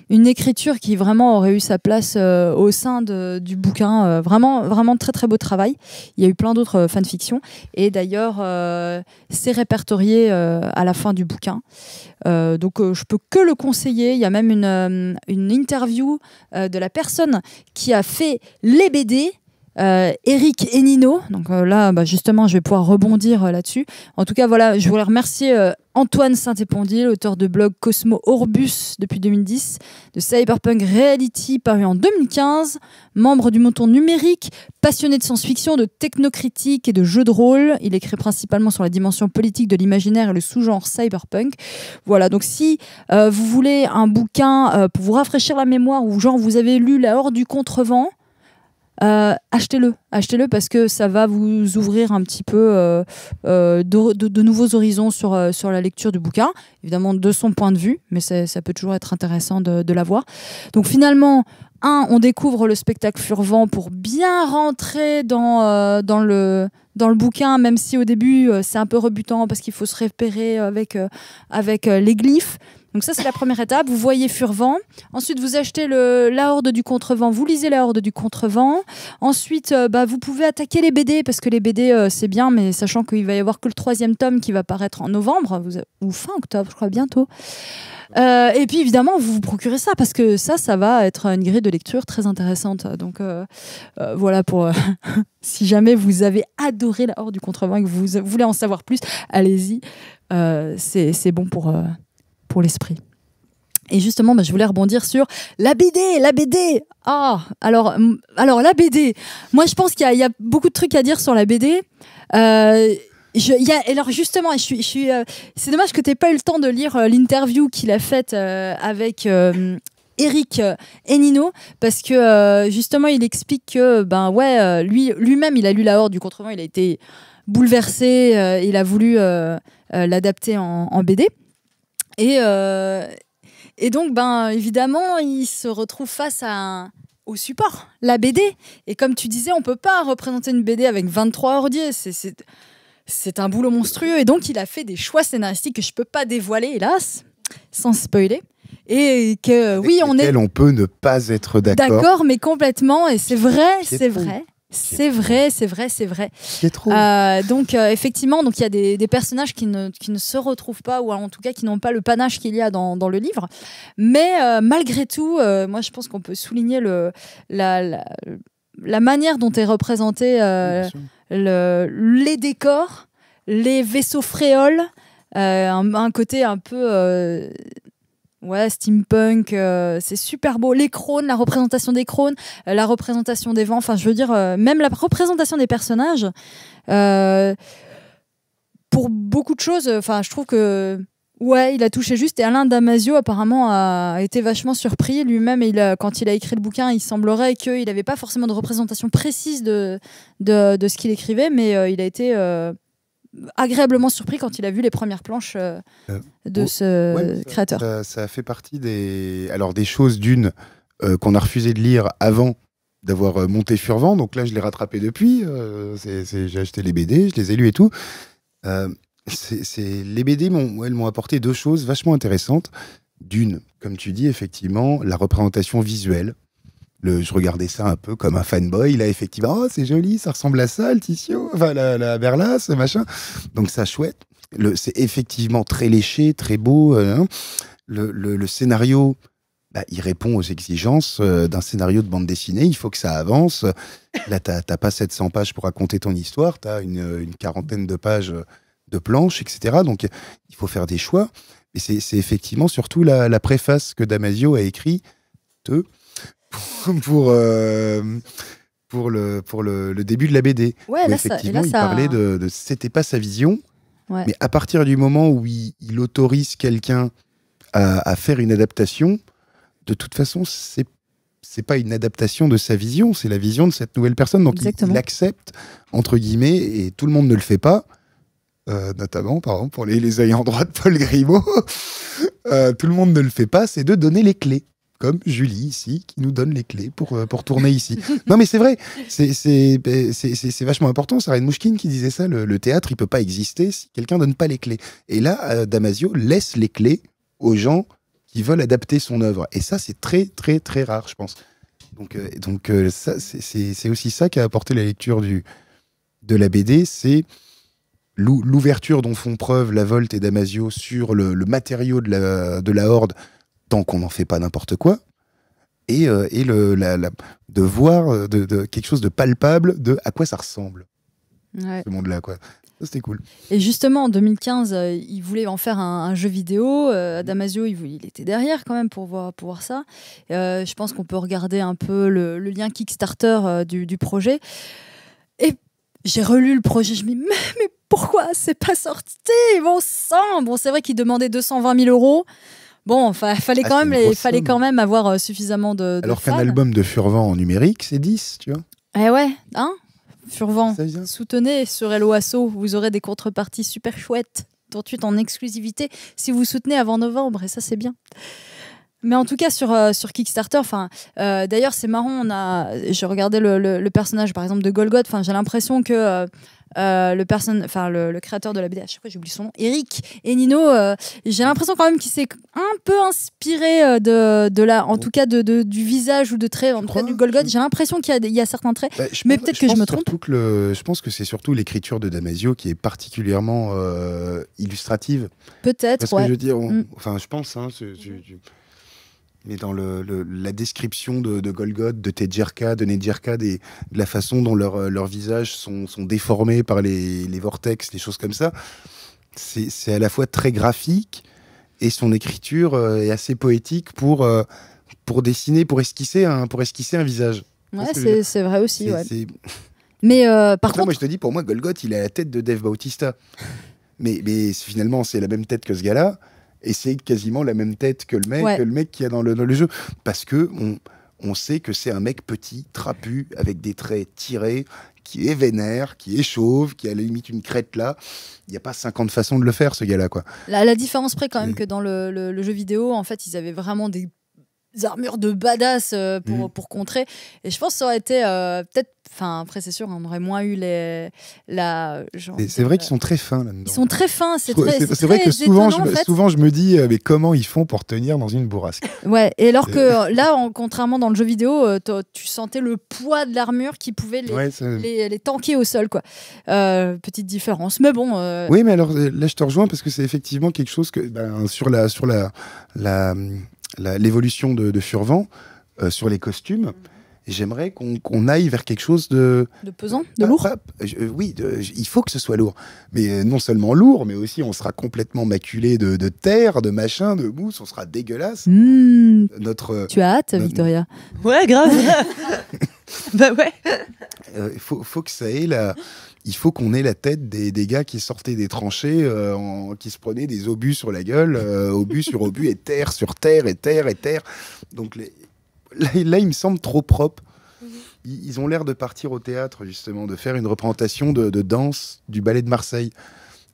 une écriture qui vraiment aurait eu sa place euh, au sein du bouquin. Euh, vraiment, vraiment très très beau travail. Il y a eu plein d'autres euh, fanfictions et d'ailleurs c'est répertorié à la fin du bouquin. donc je peux que le conseiller. Il y a même une, une interview de la personne qui a fait les BD euh, Eric et Nino. Donc euh, là, bah, justement, je vais pouvoir rebondir euh, là-dessus. En tout cas, voilà, je voulais remercier Antoine Saint-Épondil, auteur de blog Cosmo Orbus depuis 2010, de Cyberpunk Reality paru en 2015, membre du monton numérique, passionné de science-fiction, de technocritique et de jeux de rôle. Il écrit principalement sur la dimension politique de l'imaginaire et le sous-genre cyberpunk. Voilà, donc si vous voulez un bouquin pour vous rafraîchir la mémoire ou genre vous avez lu La Horde du Contrevent, euh, achetez-le, achetez-le parce que ça va vous ouvrir un petit peu euh, euh, de, nouveaux horizons sur, sur la lecture du bouquin, évidemment de son point de vue, mais ça peut toujours être intéressant de, l'avoir. Donc finalement, un, on découvre le spectacle Furvent pour bien rentrer dans, dans, le, dans le bouquin, même si au début c'est un peu rebutant parce qu'il faut se repérer avec, avec les glyphes. Donc ça, c'est la première étape. Vous voyez Furvent. Ensuite, vous achetez la Horde du Contrevent. Vous lisez la Horde du Contrevent. Ensuite, euh, bah, vous pouvez attaquer les BD parce que les BD, euh, c'est bien, mais sachant qu'il va y avoir que le troisième tome qui va paraître en novembre ou fin octobre, je crois, bientôt. Euh, et puis évidemment, vous vous procurez ça parce que ça, ça va être une grille de lecture très intéressante. Donc voilà pour. si jamais vous avez adoré la Horde du Contrevent et que vous voulez en savoir plus, allez-y. c'est bon pour l'esprit. Et justement, bah, je voulais rebondir sur la BD, la BD. Ah, alors, alors la BD. Moi, je pense qu'il y, a beaucoup de trucs à dire sur la BD. Euh, alors justement, euh, c'est dommage que tu n'aies pas eu le temps de lire euh, l'interview qu'il a faite avec Eric Enino parce que justement il explique que ben ouais lui lui-même il a lu la Horde du contrevent il a été bouleversé il a voulu l'adapter en, BD et, euh, et donc, ben, évidemment, il se retrouve face à au support, la BD. Et comme tu disais, on ne peut pas représenter une BD avec 23 ordiers. C'est un boulot monstrueux. Et donc, il a fait des choix scénaristiques que je peux pas dévoiler, hélas, sans spoiler. Et que, oui, on est. on peut ne pas être d'accord. D'accord, mais complètement. Et c'est vrai, c'est vrai. C'est vrai, c'est vrai, c'est vrai. Euh, donc euh, effectivement, il y a des, personnages qui ne, se retrouvent pas ou en tout cas qui n'ont pas le panache qu'il y a dans, le livre. Mais euh, malgré tout, moi je pense qu'on peut souligner le, la, manière dont est représenté le, les décors, les vaisseaux fréoles, un, côté un peu Ouais, steampunk, euh, c'est super beau. Les crônes, la représentation des crônes, euh, la représentation des vents, enfin je veux dire, euh, même la représentation des personnages. pour beaucoup de choses, enfin je trouve que ouais, il a touché juste. Et Alain Damasio apparemment a été vachement surpris lui-même. quand il a écrit le bouquin, il semblerait qu'il n'avait pas forcément de représentation précise de, de, de ce qu'il écrivait, mais il a été agréablement surpris quand il a vu les premières planches euh, euh, de ce créateur. Ça, fait partie des, alors des choses d'une euh, qu'on a refusé de lire avant d'avoir monté Furvent. Donc là, je l'ai rattrapé depuis. j'ai acheté les BD, je les ai lus et tout. les BD, elles m'ont apporté deux choses vachement intéressantes. D'une, comme tu dis, effectivement, la représentation visuelle je regardais ça un peu comme un fanboy. Là, effectivement, oh, c'est joli, ça ressemble à ça, le tissu, enfin, la, la berlasse, machin. Donc, ça, chouette. C'est effectivement très léché, très beau. Euh, hein. le, scénario, bah, il répond aux exigences euh, d'un scénario de bande dessinée. Il faut que ça avance. Là, tu n'as pas 700 pages pour raconter ton histoire. Tu as une, une, quarantaine de pages de planches, etc. Donc, il faut faire des choix. Et c'est effectivement surtout la, la, préface que Damasio a écrite. pour, euh, pour, le, pour le, début de la BD. effectivement, ça, il parlait de, de c'était pas sa vision, mais à partir du moment où il, autorise quelqu'un à, faire une adaptation, de toute façon, c'est c'est pas une adaptation de sa vision, c'est la vision de cette nouvelle personne. Donc il, l'accepte entre guillemets et tout le monde ne le fait pas. Euh, notamment, par exemple, pour les, les ayants droit de Paul Grimaud, euh, tout le monde ne le fait pas, c'est de donner les clés comme Julie ici, qui nous donne les clés pour, euh, pour tourner ici. non, mais c'est vrai, c'est ben, vachement important. C'est Ryan Mouchkine qui disait ça le, théâtre, il peut pas exister si quelqu'un donne pas les clés. Et là, euh, Damasio laisse les clés aux gens qui veulent adapter son œuvre. Et ça, c'est très, très, très rare, je pense. Donc, euh, donc c'est aussi ça qui a apporté la lecture du, de la BD, c'est l'ouverture dont font preuve La Volte et Damasio sur le, matériau de de la Horde, tant qu'on n'en fait pas n'importe quoi, et, euh, le, de voir euh, de, quelque chose de palpable de à quoi ça ressemble. Ce monde-là, quoi. C'était cool. Et justement, en 2015, euh, ils il voulait en faire un, jeu vidéo. Damasio, il, il, était derrière quand même pour voir, pour ça. je pense qu'on peut regarder un peu le, lien Kickstarter du, projet. Et j'ai relu le projet, je me dis, mais, mais pourquoi c'est pas sorti Bon sang Bon, c'est vrai qu'il demandait 220 000 euros. Bon, il fallait, ah, quand même, fallait quand même avoir euh, suffisamment de. de Alors qu'un album de Furvent en numérique, c'est 10, tu vois. Eh ouais, hein Furvent, soutenez sur asso vous aurez des contreparties super chouettes, tout de suite en exclusivité, si vous soutenez avant novembre, et ça c'est bien. Mais en tout cas sur euh, sur Kickstarter, enfin euh, d'ailleurs c'est marrant, on a, j'ai regardé le, le, personnage par exemple de Golgoth, enfin j'ai l'impression que euh, le, personne, enfin, le, créateur de la BD, à chaque fois j'oublie son nom, Eric Enino euh, j'ai l'impression quand même qu'il s'est un peu inspiré euh, de, de la, en tout cas de, du visage ou de traits, en tout cas du Golgoth. Mm. J'ai l'impression qu'il y, a certains traits, bah, mais peut-être que je me trompe. je pense que c'est surtout l'écriture de Damasio qui est particulièrement illustrative. Peut-être. je veux dire, mm. enfin, je pense, hein, mm mais dans le, la description de, de Golgoth, de Tedjerka, de Nedjerka, de la façon dont euh, leurs visages sont, déformés par les, vortex, les choses comme ça, c'est à la fois très graphique et son écriture euh, est assez poétique pour, euh, pour dessiner, pour esquisser un, pour esquisser un visage. Ouais, c'est vrai aussi. Mais par contre. Moi, je te dis, pour moi, Golgoth, il a la tête de Dave Bautista. mais, mais finalement, c'est la même tête que ce gars-là. Et c'est quasiment la même tête que le mec, que le mec qui a dans le, le jeu. Parce que on, sait que c'est un mec petit, trapu, avec des traits tirés, qui est vénère, qui est chauve, qui a à la limite une crête là. Il n'y a pas 50 façons de le faire, ce gars-là. quoi. La, différence près, quand même, que dans le, jeu vidéo, en fait, ils avaient vraiment des armures de badass euh, pour, mhm. pour contrer. Et je pense que ça aurait été euh, peut-être. Enfin, après, c'est sûr, on aurait moins eu les. La, c'est vrai euh, qu'ils sont très fins là-dedans. Ils sont très fins. C'est vrai que souvent, je, souvent, je me dis, mais comment ils font pour tenir dans une bourrasque Ouais, et alors que là, contrairement dans le jeu vidéo, tu sentais le poids de l'armure qui pouvait les, les, tanker au sol, quoi. petite différence. Mais bon. Oui, mais alors là, je te rejoins parce que c'est effectivement quelque chose que. Ben, sur la. Sur la hum, l'évolution de, de, Furvent euh, sur les costumes. Mm. J'aimerais qu'on aille vers quelque chose de. De pesant De lourd ah, ah, euh, Oui, il faut que ce soit lourd. Mais euh, non seulement lourd, mais aussi on sera complètement maculé de, terre, de machin, de mousse, on sera dégueulasse. Mm. notre, tu as hâte, Victoria Ouais, grave Bah ouais Il faut, faut que ça ait la il faut qu'on ait la tête des, gars qui sortaient des tranchées, euh, qui se prenaient des obus sur la gueule, euh, obus sur obus, et terre sur terre, et terre, et terre. Donc les... là, il me semble trop propre. Mhm. Ils, ont l'air de partir au théâtre, justement, de faire une représentation de danse du ballet de Marseille.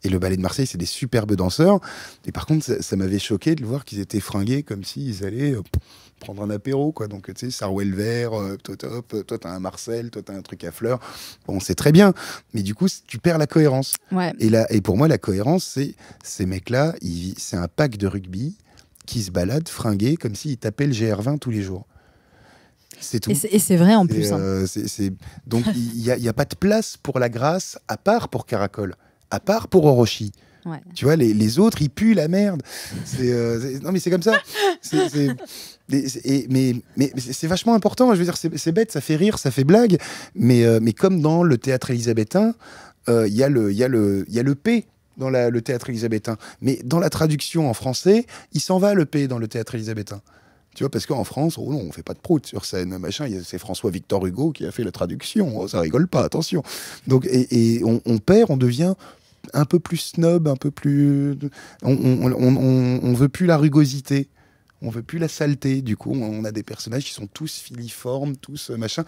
Et le ballet de Marseille, c'est des superbes danseurs. Et par contre, ça, m'avait choqué de voir qu'ils étaient fringués comme s'ils allaient euh, prendre un apéro, quoi. Donc, tu sais, Sarouel Vert, euh, toi, top, toi, t'as un Marcel, toi, t'as un truc à fleurs. Bon, c'est très bien. Mais du coup, tu perds la cohérence. Et, là, et pour moi, la cohérence, c'est ces mecs-là, c'est un pack de rugby qui se balade fringué comme s'ils tapaient le GR20 tous les jours. C'est tout. Et c'est vrai en plus. Hein. Euh, donc, il n'y a pas de place pour la grâce, à part pour Caracol à part pour Orochi. Tu vois, les, les, autres, ils puent la merde. Euh, non, mais c'est comme ça. mais, mais c'est vachement important. Je veux dire, c'est bête, ça fait rire, ça fait blague. Mais, euh, mais comme dans le théâtre élisabétain, euh, il y, a le, y, le, y a le P dans le théâtre élisabétain. Mais dans la traduction en français, il s'en va le P dans le théâtre élisabétain. Tu vois, parce qu'en France, oh non, on fait pas de prout sur scène, machin. C'est François-Victor Hugo qui a fait la traduction. Oh, ça rigole pas, attention. Donc, et, on, on perd, on devient un peu plus snob, un peu plus. On, on, veut plus la rugosité. On veut plus la saleté, du coup, on a des personnages qui sont tous filiformes, tous euh, machin.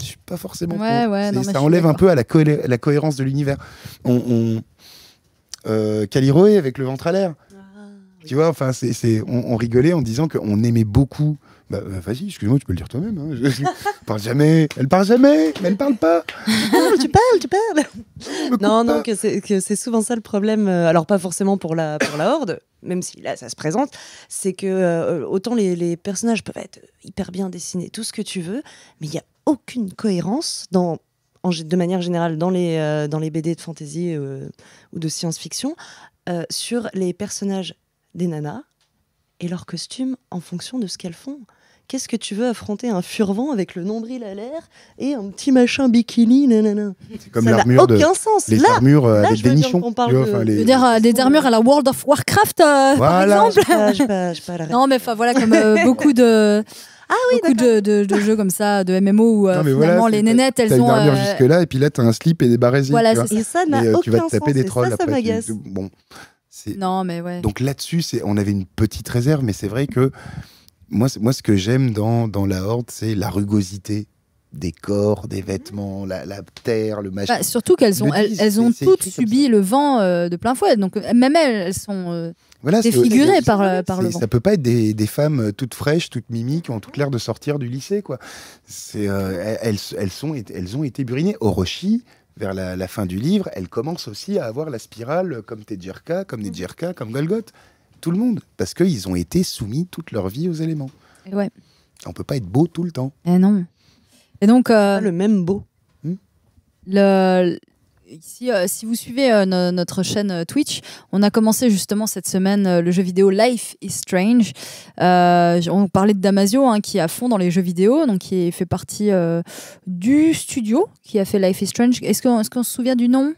Je suis pas forcément. Ouais, ouais, ça enlève un peu à la, cohérence de l'univers. On, euh, Caliroé avec le ventre à l'air. Ah, tu vois, enfin, c'est on, rigolait en disant qu'on aimait beaucoup bah, bah, vas-y, excuse-moi, tu peux le dire toi-même. Hein. Elle parle jamais, elle parle jamais, mais elle parle pas. tu parles, tu parles. Non, non, que c'est souvent ça le problème. Euh, alors pas forcément pour la, pour la horde, même si là ça se présente, c'est que euh, autant les, les, personnages peuvent être hyper bien dessinés, tout ce que tu veux, mais il n'y a aucune cohérence dans, en, de manière générale dans les, euh, dans les BD de fantasy ou de science-fiction sur les personnages des nanas et leurs costumes en fonction de ce qu'elles font. Qu'est-ce que tu veux affronter un furvent avec le nombril à l'air et un petit machin bikini nanana C'est comme l'armure aucun sens. Les là, armures euh, avec des nichons. On parle de... je veux dire euh, des armures à la World of Warcraft euh, par exemple. je pas, pas non mais enfin voilà comme beaucoup de ah oui, de, de, jeux comme ça, de MMO où les nénettes, elles ont. T'as une armure jusque là et puis là t'as un slip et des barres Voilà, tu et ça n'a aucun Tu vas te taper sens, des trolls ça, ça après. bon, non mais ouais. Donc là-dessus, on avait une petite réserve, mais c'est vrai que moi, ce que j'aime dans, la horde, c'est la rugosité des corps, des vêtements, la, la terre, le machin. Bah, surtout qu'elles ont, elles, ont toutes subi le vent euh, de plein fouet. Donc euh, même elles, elles sont euh, défigurées par, par le vent. Ça peut pas être des, femmes toutes fraîches, toutes mimiques, qui ont toutes l'air de sortir du lycée. quoi. C'est, elles, sont, elles ont été burinées. Orochi, vers la, fin du livre, elle commence aussi à avoir la spirale comme Tedjerka, comme Nedjerka, comme Golgoth tout le monde, parce qu'ils ont été soumis toute leur vie aux éléments. Ouais. On peut pas être beau tout le temps. Eh non. Et donc. Euh, le même beau. Hmm. le, si, euh, si vous suivez euh, notre chaîne Twitch, on a commencé justement cette semaine le jeu vidéo Life is Strange. on parlait de Damasio hein, qui est à fond dans les jeux vidéo, donc qui fait partie du studio qui a fait Life is Strange. Est-ce qu'on se souvient du nom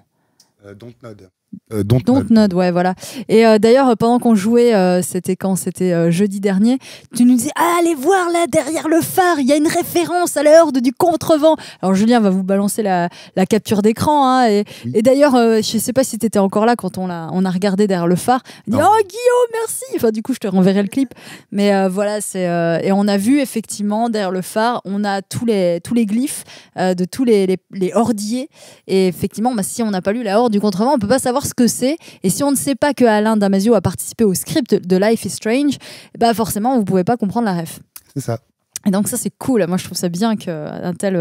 Dontnod. Euh, Don't, ouais, voilà. Et euh, d'ailleurs, euh, pendant qu'on jouait, euh, c'était quand C'était jeudi dernier, tu nous dis ah, Allez voir là, derrière le phare, il y a une référence à la horde du contrevent. Alors, Julien va vous balancer la, capture d'écran. Hein, et, d'ailleurs, je sais pas si tu étais encore là quand on a, on a regardé derrière le phare. dit, oh, Guillaume, merci Enfin, du coup, je te renverrai le clip. Mais voilà, c'est. et on a vu effectivement, derrière le phare, on a tous les, tous les glyphes de tous les, les, hordiers. Et effectivement, bah, si on n'a pas lu la horde du contrevent, on peut pas savoir ce que c'est. Et si on ne sait pas que Alain Damasio a participé au script de Life is Strange, bah forcément, vous ne pouvez pas comprendre la ref. C'est ça. Et donc ça c'est cool, moi je trouve ça bien qu'un euh, tel,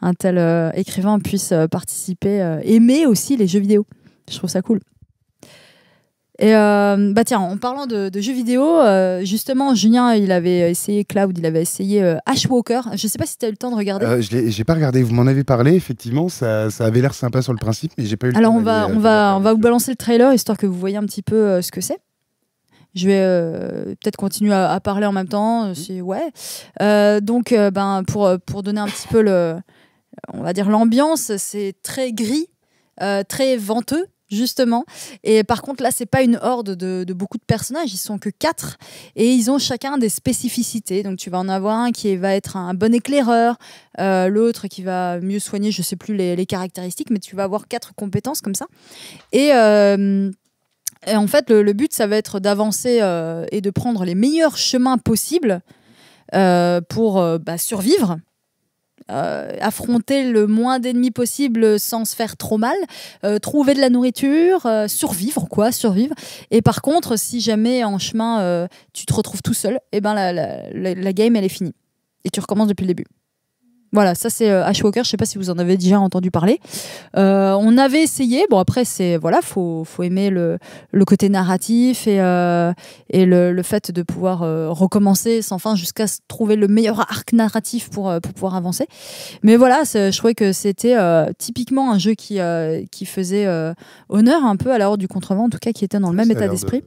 un tel euh, euh, écrivain puisse participer, aimer aussi les jeux vidéo. Je trouve ça cool. Et euh, bah tiens, en parlant de, jeux vidéo, euh, justement, Julien, il avait essayé Cloud, il avait essayé euh, Ash Je sais pas si tu as eu le temps de regarder. Euh, je j'ai pas regardé. Vous m'en avez parlé, effectivement. Ça, avait l'air sympa sur le principe, mais j'ai pas eu le Alors temps. Alors on va, on va, on va vous balancer le trailer histoire que vous voyez un petit peu ce que c'est. Je vais peut-être continuer à, parler en même temps. Mhm. ouais. donc, ben pour pour donner un petit peu le, on va dire l'ambiance, c'est très gris, très venteux justement. Et par contre, là, c'est pas une horde de, beaucoup de personnages, ils sont que quatre, et ils ont chacun des spécificités. Donc, tu vas en avoir un qui va être un bon éclaireur, euh, l'autre qui va mieux soigner, je sais plus les, caractéristiques, mais tu vas avoir quatre compétences comme ça. Et euh, en fait, le, but, ça va être d'avancer euh, et de prendre les meilleurs chemins possibles pour bah, survivre euh, affronter le moins d'ennemis possible sans se faire trop mal, euh, trouver de la nourriture, euh, survivre quoi, survivre. Et par contre, si jamais en chemin tu te retrouves tout seul, et eh ben la, la, la game elle est finie et tu recommences depuis le début. Voilà, ça c'est euh, Ash Walker. Je sais pas si vous en avez déjà entendu parler. Euh, on avait essayé. Bon après c'est voilà, faut faut aimer le, le côté narratif et euh, et le, le, fait de pouvoir recommencer sans fin jusqu'à trouver le meilleur arc narratif pour pour pouvoir avancer. Mais voilà, je trouvais que c'était typiquement un jeu qui qui faisait honneur un peu à la Horde du Contrevent, en tout cas qui était dans le même état d'esprit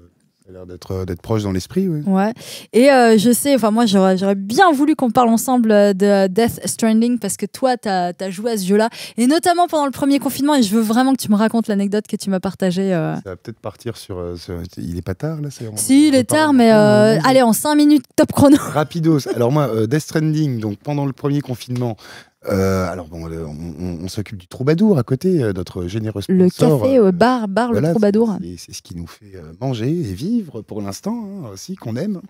a l'air d'être, euh, d'être proche dans l'esprit, oui. Ouais. Et euh, je sais, enfin, moi, j'aurais, bien voulu qu'on parle ensemble euh, de Death Stranding parce que toi, tu as, joué à ce jeu-là, et notamment pendant le premier confinement, et je veux vraiment que tu me racontes l'anecdote que tu m'as partagée. Ça va peut-être partir sur, il est pas tard, là c'est, Si, il est tard, mais allez, en 5 minutes, top chrono. Rapidos. Alors, moi, Death Stranding, donc pendant le premier confinement, euh, alors bon, on, s'occupe du troubadour à côté, euh, notre généreux sponsor. Le café euh, au bar, le troubadour. C'est ce qui nous fait manger et vivre pour l'instant hein, aussi qu'on aime.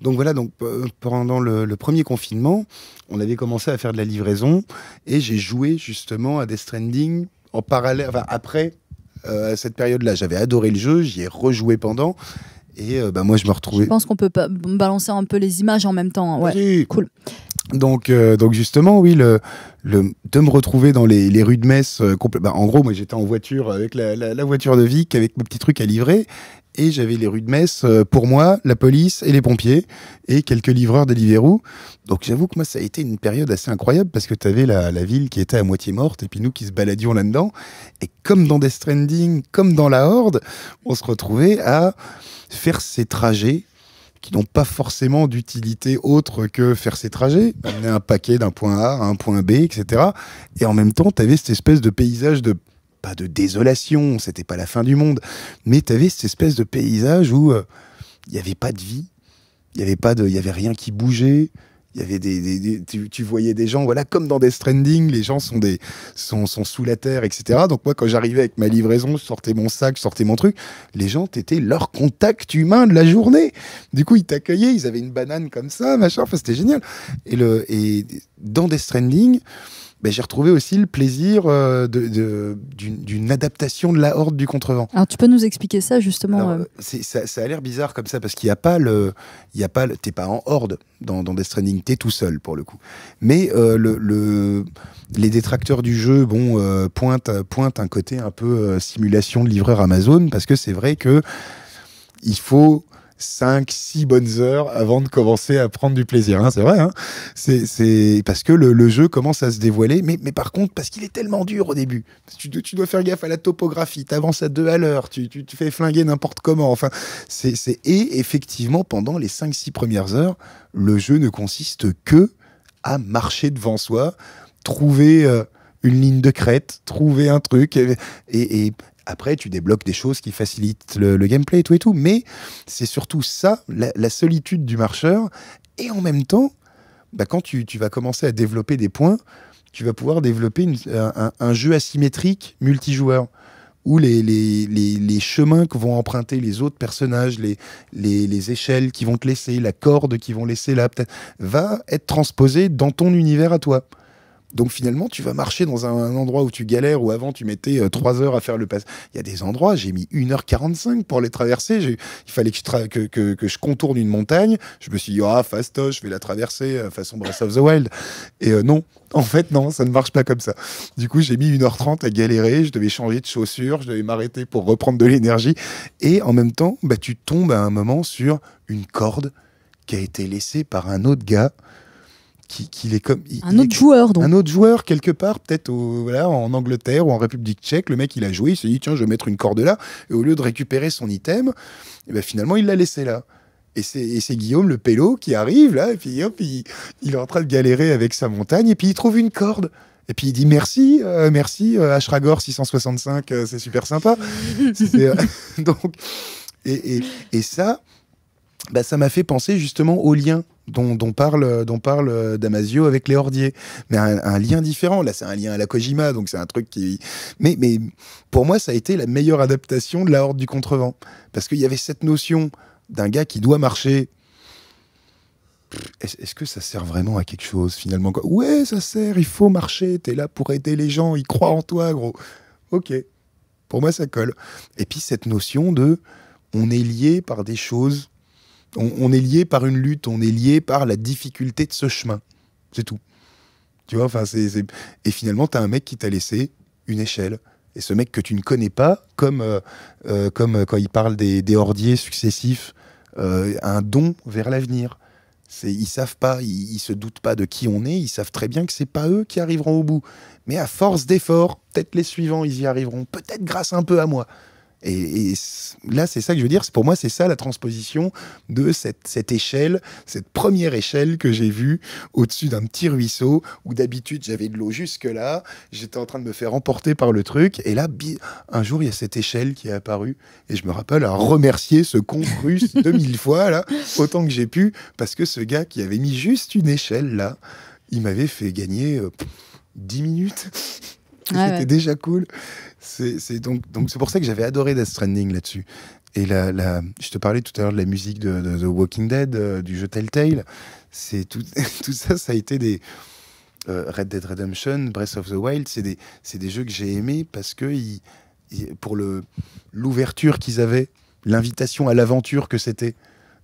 Donc voilà, donc pendant le, premier confinement, on avait commencé à faire de la livraison et j'ai joué justement à des Stranding en parallèle, enfin après cette période-là. J'avais adoré le jeu, j'y ai rejoué pendant. Et bah, moi, je me retrouvais. Je pense qu'on peut balancer un peu les images en même temps. Hein, ouais. Cool. Donc, euh, donc justement, oui, de me retrouver dans les, rues de Metz, euh, bah, en gros, moi j'étais en voiture avec la, voiture de Vic, avec mon petit truc à livrer, et j'avais les rues de Metz euh, pour moi, la police et les pompiers, et quelques livreurs de Deliveroo. Donc j'avoue que moi ça a été une période assez incroyable, parce que tu avais la, ville qui était à moitié morte, et puis nous qui se baladions là-dedans, et comme dans Death Stranding, comme dans La Horde, on se retrouvait à faire ces trajets qui n'ont pas forcément d'utilité autre que faire ces trajets, amener un paquet d'un point A à un point B, etc. Et en même temps, tu avais cette espèce de paysage de pas de désolation, c'était pas la fin du monde, mais tu avais cette espèce de paysage où euh, il n'y avait pas de vie, il n'y avait pas de, il y avait rien qui bougeait, avait des, tu, voyais des gens, voilà, comme dans des Stranding, les gens sont des, sont, sous la terre, etc. Donc moi, quand j'arrivais avec ma livraison, je sortais mon sac, je sortais mon truc. Les gens, étaient leur contact humain de la journée. Du coup, ils t'accueillaient, ils avaient une banane comme ça, machin. c'était génial. Et le, et dans des Stranding, ben, j'ai retrouvé aussi le plaisir euh, de d'une adaptation de la horde du contrevent. Alors, tu peux nous expliquer ça, justement euh, euh, ça, a l'air bizarre comme ça, parce qu'il n'y a pas le. Y a pas le t'es pas en horde dans, dans Death Stranding, t'es tout seul, pour le coup. Mais le, le, les détracteurs du jeu, bon, pointent, pointent, un côté un peu simulation de livreur Amazon, parce que c'est vrai que il faut cinq, six bonnes heures avant de commencer à prendre du plaisir. Hein, c'est vrai, hein. c'est parce que le, jeu commence à se dévoiler, mais, mais par contre, parce qu'il est tellement dur au début. Tu, dois faire gaffe à la topographie, tu avances à deux à l'heure, tu, te fais flinguer n'importe comment. Enfin, c'est Et effectivement, pendant les cinq, six premières heures, le jeu ne consiste que à marcher devant soi, trouver. Euh, une ligne de crête, trouver un truc et, et, après, tu débloques des choses qui facilitent le, gameplay et tout et tout. Mais c'est surtout ça, la, solitude du marcheur. Et en même temps, bah, quand tu, vas commencer à développer des points, tu vas pouvoir développer un, jeu asymétrique multijoueur où les, chemins que vont emprunter les autres personnages, les, échelles qui vont te laisser, la corde qui vont laisser là, va être transposée dans ton univers à toi. Donc finalement, tu vas marcher dans un, endroit où tu galères, où avant tu mettais 3 euh, heures à faire le passage. Il y a des endroits, j'ai mis 1h45 pour les traverser. il fallait que je, contourne une montagne. Je me suis dit, ah, fastoche, je vais la traverser euh, façon Breath of the Wild. Et euh, non, en fait, non, ça ne marche pas comme ça. Du coup, j'ai mis 1h30 à galérer. Je devais changer de chaussures, je devais m'arrêter pour reprendre de l'énergie. Et en même temps, bah, tu tombes à un moment sur une corde qui a été laissée par un autre gars comme un autre joueur donc un autre joueur quelque part peut-être voilà en Angleterre ou en République Tchèque le mec il a joué il s'est dit tiens je vais mettre une corde là et au lieu de récupérer son item eh ben, finalement il l'a laissé là et c'est Guillaume le pélo qui arrive là et puis il, est en train de galérer avec sa montagne et puis il trouve une corde et puis il dit merci, euh, merci euh, Ashragor 665, euh, c'est super sympa. donc, et, et, et ça, bah, ça m'a fait penser justement au lien dont, dont, parle, dont parle euh, Damasio avec les Hordiers. Mais un, lien différent. Là, c'est un lien à la Kojima, donc c'est un truc qui. Mais, mais pour moi, ça a été la meilleure adaptation de la Horde du Contrevent. Parce qu'il y avait cette notion d'un gars qui doit marcher. Est-ce que ça sert vraiment à quelque chose finalement Ouais, ça sert, il faut marcher, t'es là pour aider les gens, ils croient en toi, gros. Ok, pour moi ça colle. Et puis cette notion de on est lié par des choses on, est lié par une lutte, on est lié par la difficulté de ce chemin. C'est tout. Tu vois, enfin, c'est. Et finalement, t'as un mec qui t'a laissé une échelle. Et ce mec que tu ne connais pas, comme, euh, euh, comme euh, quand il parle des, des ordiers successifs, un don vers l'avenir. Ils savent pas, ils, ils, se doutent pas de qui on est, ils savent très bien que c'est pas eux qui arriveront au bout. Mais à force d'efforts, peut-être les suivants, ils y arriveront, peut-être grâce un peu à moi. Et, là, c'est ça que je veux dire. Pour moi, c'est ça la transposition de cette, échelle, cette première échelle que j'ai vue au-dessus d'un petit ruisseau où d'habitude j'avais de l'eau jusque-là. J'étais en train de me faire emporter par le truc. Et là, un jour, il y a cette échelle qui est apparue. Et je me rappelle à remercier ce con russe 2000 fois, là, autant que j'ai pu, parce que ce gars qui avait mis juste une échelle, là, il m'avait fait gagner euh, dix 10 minutes. C'était déjà cool. C'est donc donc c'est pour ça que j'avais adoré Death Stranding là-dessus. Et la, je te parlais tout à l'heure de la musique de, The Walking Dead, euh, du jeu Telltale. C'est tout, tout ça, ça a été des euh, Red Dead Redemption, Breath of the Wild. C'est des, des, jeux que j'ai aimés parce que pour le l'ouverture qu'ils avaient, l'invitation à l'aventure que c'était.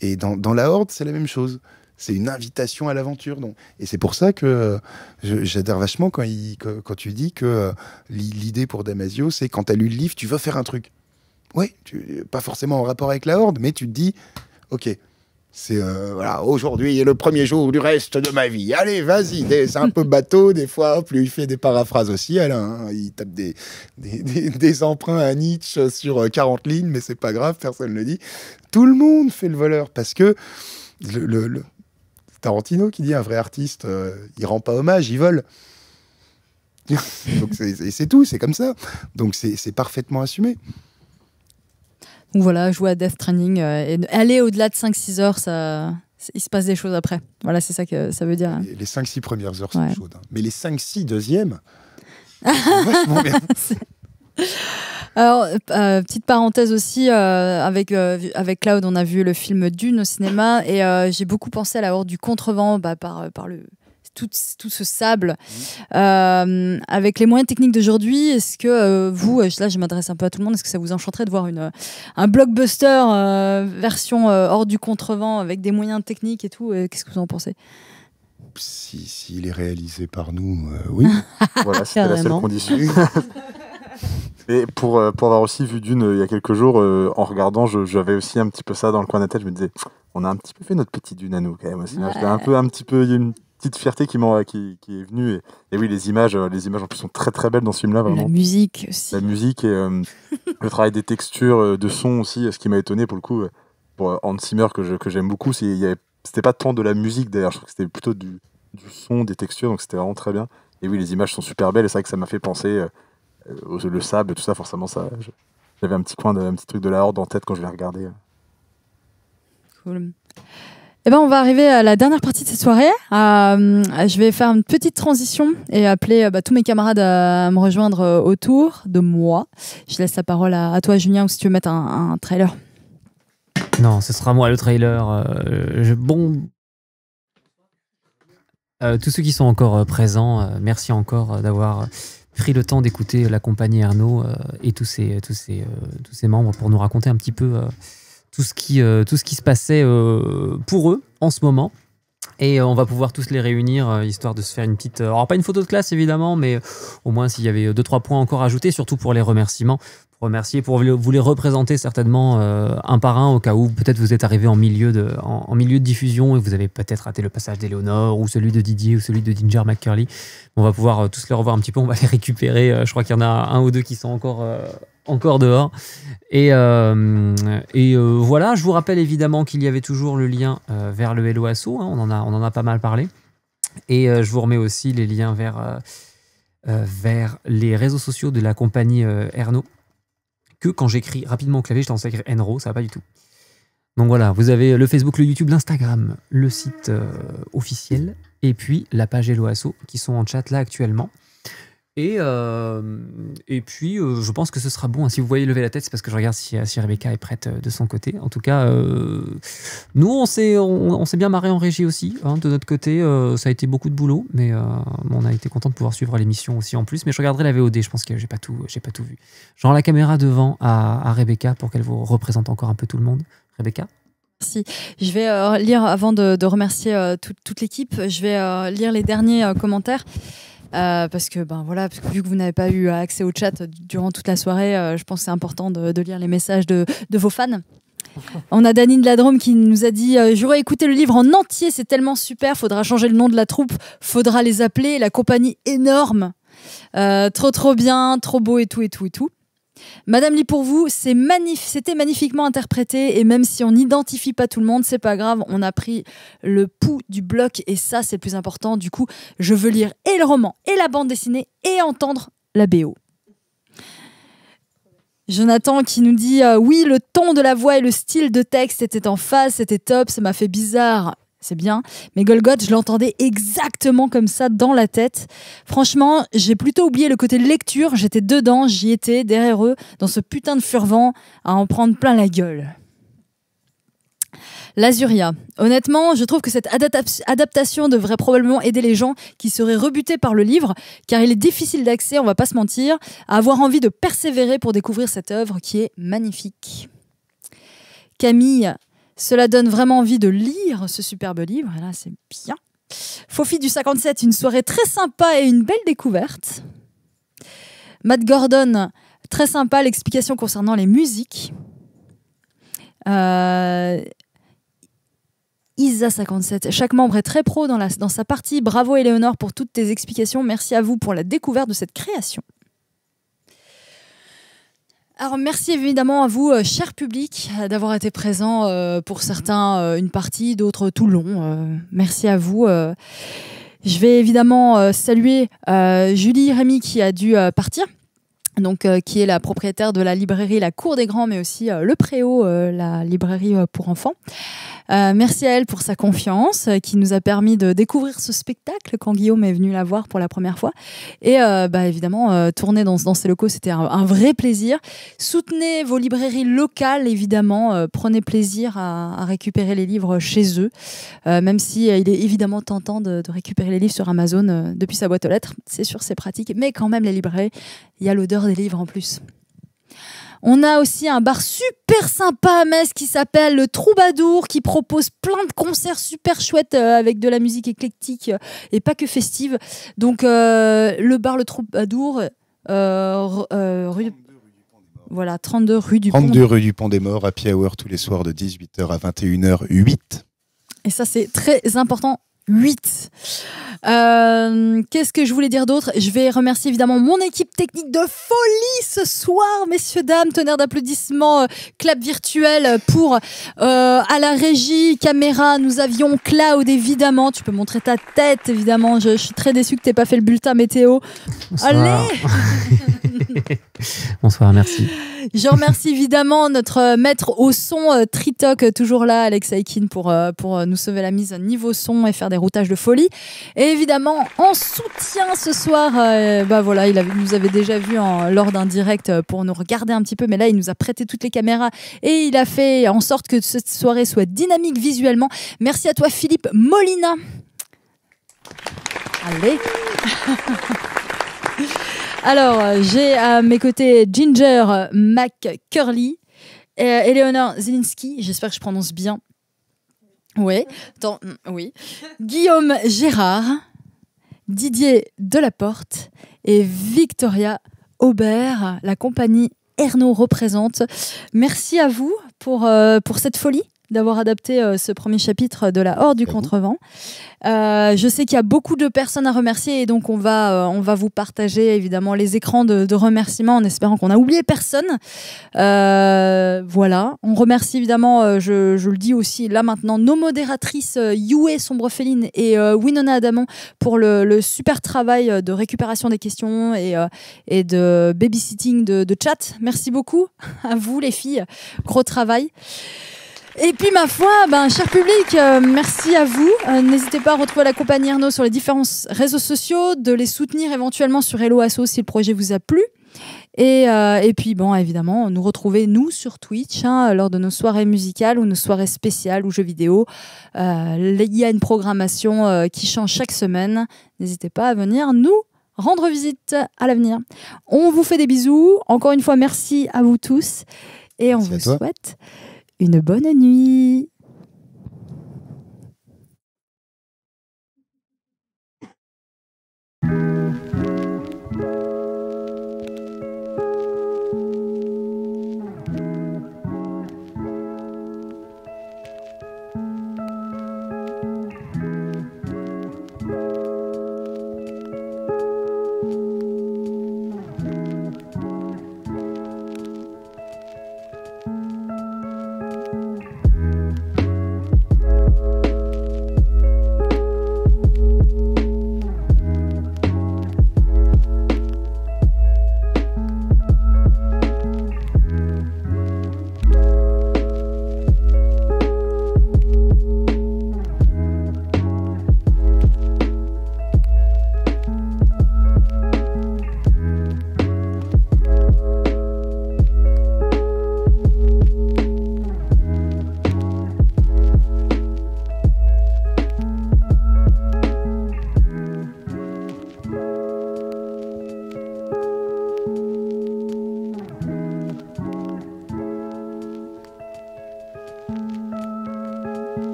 Et dans, dans, la Horde, c'est la même chose c'est une invitation à l'aventure. Donc. Et c'est pour ça que euh, j'adhère vachement quand, il, quand, tu dis que euh, l'idée pour Damasio, c'est quand tu as lu le livre, tu veux faire un truc. Oui, pas forcément en rapport avec la Horde, mais tu te dis, ok, c'est euh, voilà, aujourd'hui est le premier jour du reste de ma vie. Allez, vas-y. C'est un peu bateau, des fois, plus il fait des paraphrases aussi, Alain. Hein, hein, il tape des des, emprunts à Nietzsche sur 40 lignes, mais c'est pas grave, personne ne le dit. Tout le monde fait le voleur parce que le Tarantino qui dit un vrai artiste, euh, il rend pas hommage, il vole. c'est tout, c'est comme ça. Donc c'est parfaitement assumé. Donc voilà, jouer à Death training euh, et aller au-delà de 5-6 heures, ça, il se passe des choses après. Voilà, c'est ça que ça veut dire. Les 5-6 premières heures sont chaudes. Hein. Mais les 5-6 deuxièmes. vachement bien. Alors, euh, petite parenthèse aussi, euh, avec, euh, avec Cloud, on a vu le film Dune au cinéma et j'ai beaucoup pensé à la horde du contrevent bah, par, par le, tout, tout, ce sable. Mmh. avec les moyens techniques d'aujourd'hui, est-ce que vous, là je m'adresse un peu à tout le monde, est-ce que ça vous enchanterait de voir une, un blockbuster version hors du contrevent avec des moyens techniques et tout Qu'est-ce que vous en pensez S'il si, est réalisé par nous, oui. voilà, la seule condition. Et pour, euh, pour avoir aussi vu d'une euh, il y a quelques jours, euh, en regardant, j'avais aussi un petit peu ça dans le coin de la tête. Je me disais, on a un petit peu fait notre petite dune à nous quand même aussi. Hein. un peu, un petit peu, il y a une petite fierté qui, qui, qui est venue. Et, et, oui, les images, les images en plus sont très très belles dans ce film-là. La musique aussi. La musique et le travail des textures, de son aussi. Ce qui m'a étonné pour le coup, pour Hans Zimmer que, que j'aime beaucoup, c'était pas tant de la musique d'ailleurs, je trouve que c'était plutôt du, du, son, des textures, donc c'était vraiment très bien. Et oui, les images sont super belles et c'est vrai que ça m'a fait penser. Euh, le sable, tout ça, forcément, ça. J'avais un petit coin, un petit truc de la horde en tête quand je l'ai regardé. Cool. Eh ben, on va arriver à la dernière partie de cette soirée. Euh, je vais faire une petite transition et appeler euh, bah, tous mes camarades à, me rejoindre autour de moi. Je laisse la parole à, toi, Julien, ou si tu veux mettre un, trailer. Non, ce sera moi le trailer. bon. tous ceux qui sont encore présents, merci encore d'avoir pris le temps d'écouter euh, la compagnie Arnaud euh, et tous ses, tous, euh, tous membres pour nous raconter un petit peu tout, ce qui, tout ce qui se passait pour eux en ce moment. Et on va pouvoir tous les réunir, histoire de se faire une petite... Alors pas une photo de classe évidemment, mais au moins s'il y avait deux, trois points encore ajoutés, surtout pour les remerciements, remercier, pour vous les représenter certainement euh, un par un au cas où peut-être vous êtes arrivé en milieu de, en, milieu de diffusion et vous avez peut-être raté le passage d'Eléonore ou celui de Didier ou celui de Ginger McCurley. On va pouvoir euh, tous les revoir un petit peu, on va les récupérer. Euh, je crois qu'il y en a un ou deux qui sont encore, encore dehors. Et, et voilà, je vous rappelle évidemment qu'il y avait toujours le lien vers le Hello hein, on, en a, on en a pas mal parlé. Et je vous remets aussi les liens vers... vers les réseaux sociaux de la compagnie Ernaud, que quand j'écris rapidement au clavier, j'ai tendance à écrire Enro, ça va pas du tout. Donc voilà, vous avez le Facebook, le YouTube, l'Instagram, le site euh, officiel, et puis la page Eloasso qui sont en chat là actuellement. Et, euh, et puis, euh, je pense que ce sera bon. Hein. Si vous voyez lever la tête, c'est parce que je regarde si, si, Rebecca est prête euh, de son côté. En tout cas, nous, on s'est on, bien marré en régie aussi. Hein, de notre côté, ça a été beaucoup de boulot, mais on a été content de pouvoir suivre l'émission aussi en plus. Mais je regarderai la VOD, je pense que j'ai pas, tout, pas tout vu. Genre la caméra devant à, Rebecca pour qu'elle vous représente encore un peu tout le monde. Rebecca Merci. Je vais lire, avant de, remercier toute l'équipe, je vais lire les derniers commentaires. Euh, parce que ben voilà, vu que vous n'avez pas eu accès au chat durant toute la soirée, euh, je pense que c'est important de, lire les messages de, vos fans. On a Danine de la Drôme qui nous a dit euh, J'aurais écouté le livre en entier, c'est tellement super, faudra changer le nom de la troupe, faudra les appeler, la compagnie énorme, trop trop bien, trop beau et tout et tout et tout. Madame Lee, pour vous, c'était magnifiquement interprété et même si on n'identifie pas tout le monde, c'est pas grave, on a pris le pouls du bloc et ça, c'est plus important. Du coup, je veux lire et le roman et la bande dessinée et entendre la BO. Jonathan qui nous dit euh, oui le ton de la voix et le style de texte étaient en phase c'était top ça m'a fait bizarre c'est bien. Mais Golgoth, je l'entendais exactement comme ça dans la tête. Franchement, j'ai plutôt oublié le côté lecture. J'étais dedans, j'y étais, derrière eux, dans ce putain de furvent à en prendre plein la gueule. L'Azuria. Honnêtement, je trouve que cette adaptation devrait probablement aider les gens qui seraient rebutés par le livre, car il est difficile d'accès, on va pas se mentir, à avoir envie de persévérer pour découvrir cette œuvre qui est magnifique. Camille cela donne vraiment envie de lire ce superbe livre. Là, c'est bien. Fofi du 57, une soirée très sympa et une belle découverte. Matt Gordon, très sympa l'explication concernant les musiques. Euh, Isa57, chaque membre est très pro dans, dans sa partie. Bravo Eleonore pour toutes tes explications. Merci à vous pour la découverte de cette création. Alors merci évidemment à vous, euh, cher public, euh, d'avoir été présent euh, pour mhm. certains une partie, d'autres tout le long. merci à vous. Je vais évidemment saluer Julie Rémy qui a dû partir. Donc, qui est la propriétaire de la librairie La Cour des Grands, mais aussi le Préau, la librairie pour enfants. Euh, merci à elle pour sa confiance euh, qui nous a permis de découvrir ce spectacle quand Guillaume est venu la voir pour la première fois. Et euh, bah, évidemment, tourner dans, ses ces locaux, c'était un, vrai plaisir. Soutenez vos librairies locales, évidemment. prenez plaisir à, récupérer les livres chez eux, même si il est évidemment tentant de, de, récupérer les livres sur Amazon depuis sa boîte aux lettres. C'est sûr, c'est pratique, mais quand même les librairies, il y a l'odeur des livres en plus. On a aussi un bar super sympa à Metz qui s'appelle le Troubadour, qui propose plein de concerts super chouettes euh, avec de la musique éclectique euh, et pas que festive. Donc euh, le bar le Troubadour, Voilà, 32 rue du Pont. des Morts, à hour tous les soirs de 18h à 21h08. Et ça, c'est très important 8. Euh, qu'est-ce que je voulais dire d'autre Je vais remercier évidemment mon équipe technique de folie ce soir, messieurs, dames, tonnerre d'applaudissements, euh, clap virtuel pour euh, à la régie, caméra, nous avions Cloud évidemment, tu peux montrer ta tête évidemment, je, suis très déçu que tu pas fait le bulletin météo. Allez Bonsoir, merci. Je remercie évidemment notre maître au son euh, Tritok, toujours là, Alex Aikin, pour, euh, pour euh, nous sauver la mise niveau son et faire des routages de folie. Et évidemment, en soutien ce soir, bah voilà, il, nous avait déjà vu lors d'un direct pour nous regarder un petit peu, mais là, il nous a prêté toutes les caméras et il a fait en sorte que cette soirée soit dynamique visuellement. Merci à toi, Philippe Molina. Allez Alors, j'ai à mes côtés Ginger McCurley, et euh, Eleonore Zelinski, j'espère que je prononce bien. Oui, hmm, oui. Guillaume Gérard, Didier Delaporte et Victoria Aubert, la compagnie Ernaud représente. Merci à vous pour, euh, pour cette folie d'avoir adapté euh, ce premier chapitre de la Horde du Contrevent. Euh, je sais qu'il y a beaucoup de personnes à remercier et donc on va, euh, on va vous partager évidemment les écrans de, de remerciements en espérant qu'on a oublié personne. voilà, on remercie évidemment, je, je, le dis aussi là maintenant, nos modératrices Yue Sombrefeline et Winona Adamant pour le, super travail de récupération des questions et, de babysitting de, de chat. Merci beaucoup à vous les filles, gros travail. Et puis ma foi, ben, cher public, euh, merci à vous. Euh, n'hésitez pas à retrouver la compagnie Arnaud sur les différents réseaux sociaux, de les soutenir éventuellement sur Hello Asso si le projet vous a plu. Et, euh, puis bon, évidemment, nous retrouver nous sur Twitch hein, lors de nos soirées musicales ou nos soirées spéciales ou jeux vidéo. il y a une programmation qui change chaque semaine. N'hésitez pas à venir nous rendre visite à l'avenir. On vous fait des bisous. Encore une fois, merci à vous tous et on vous souhaite une bonne nuit.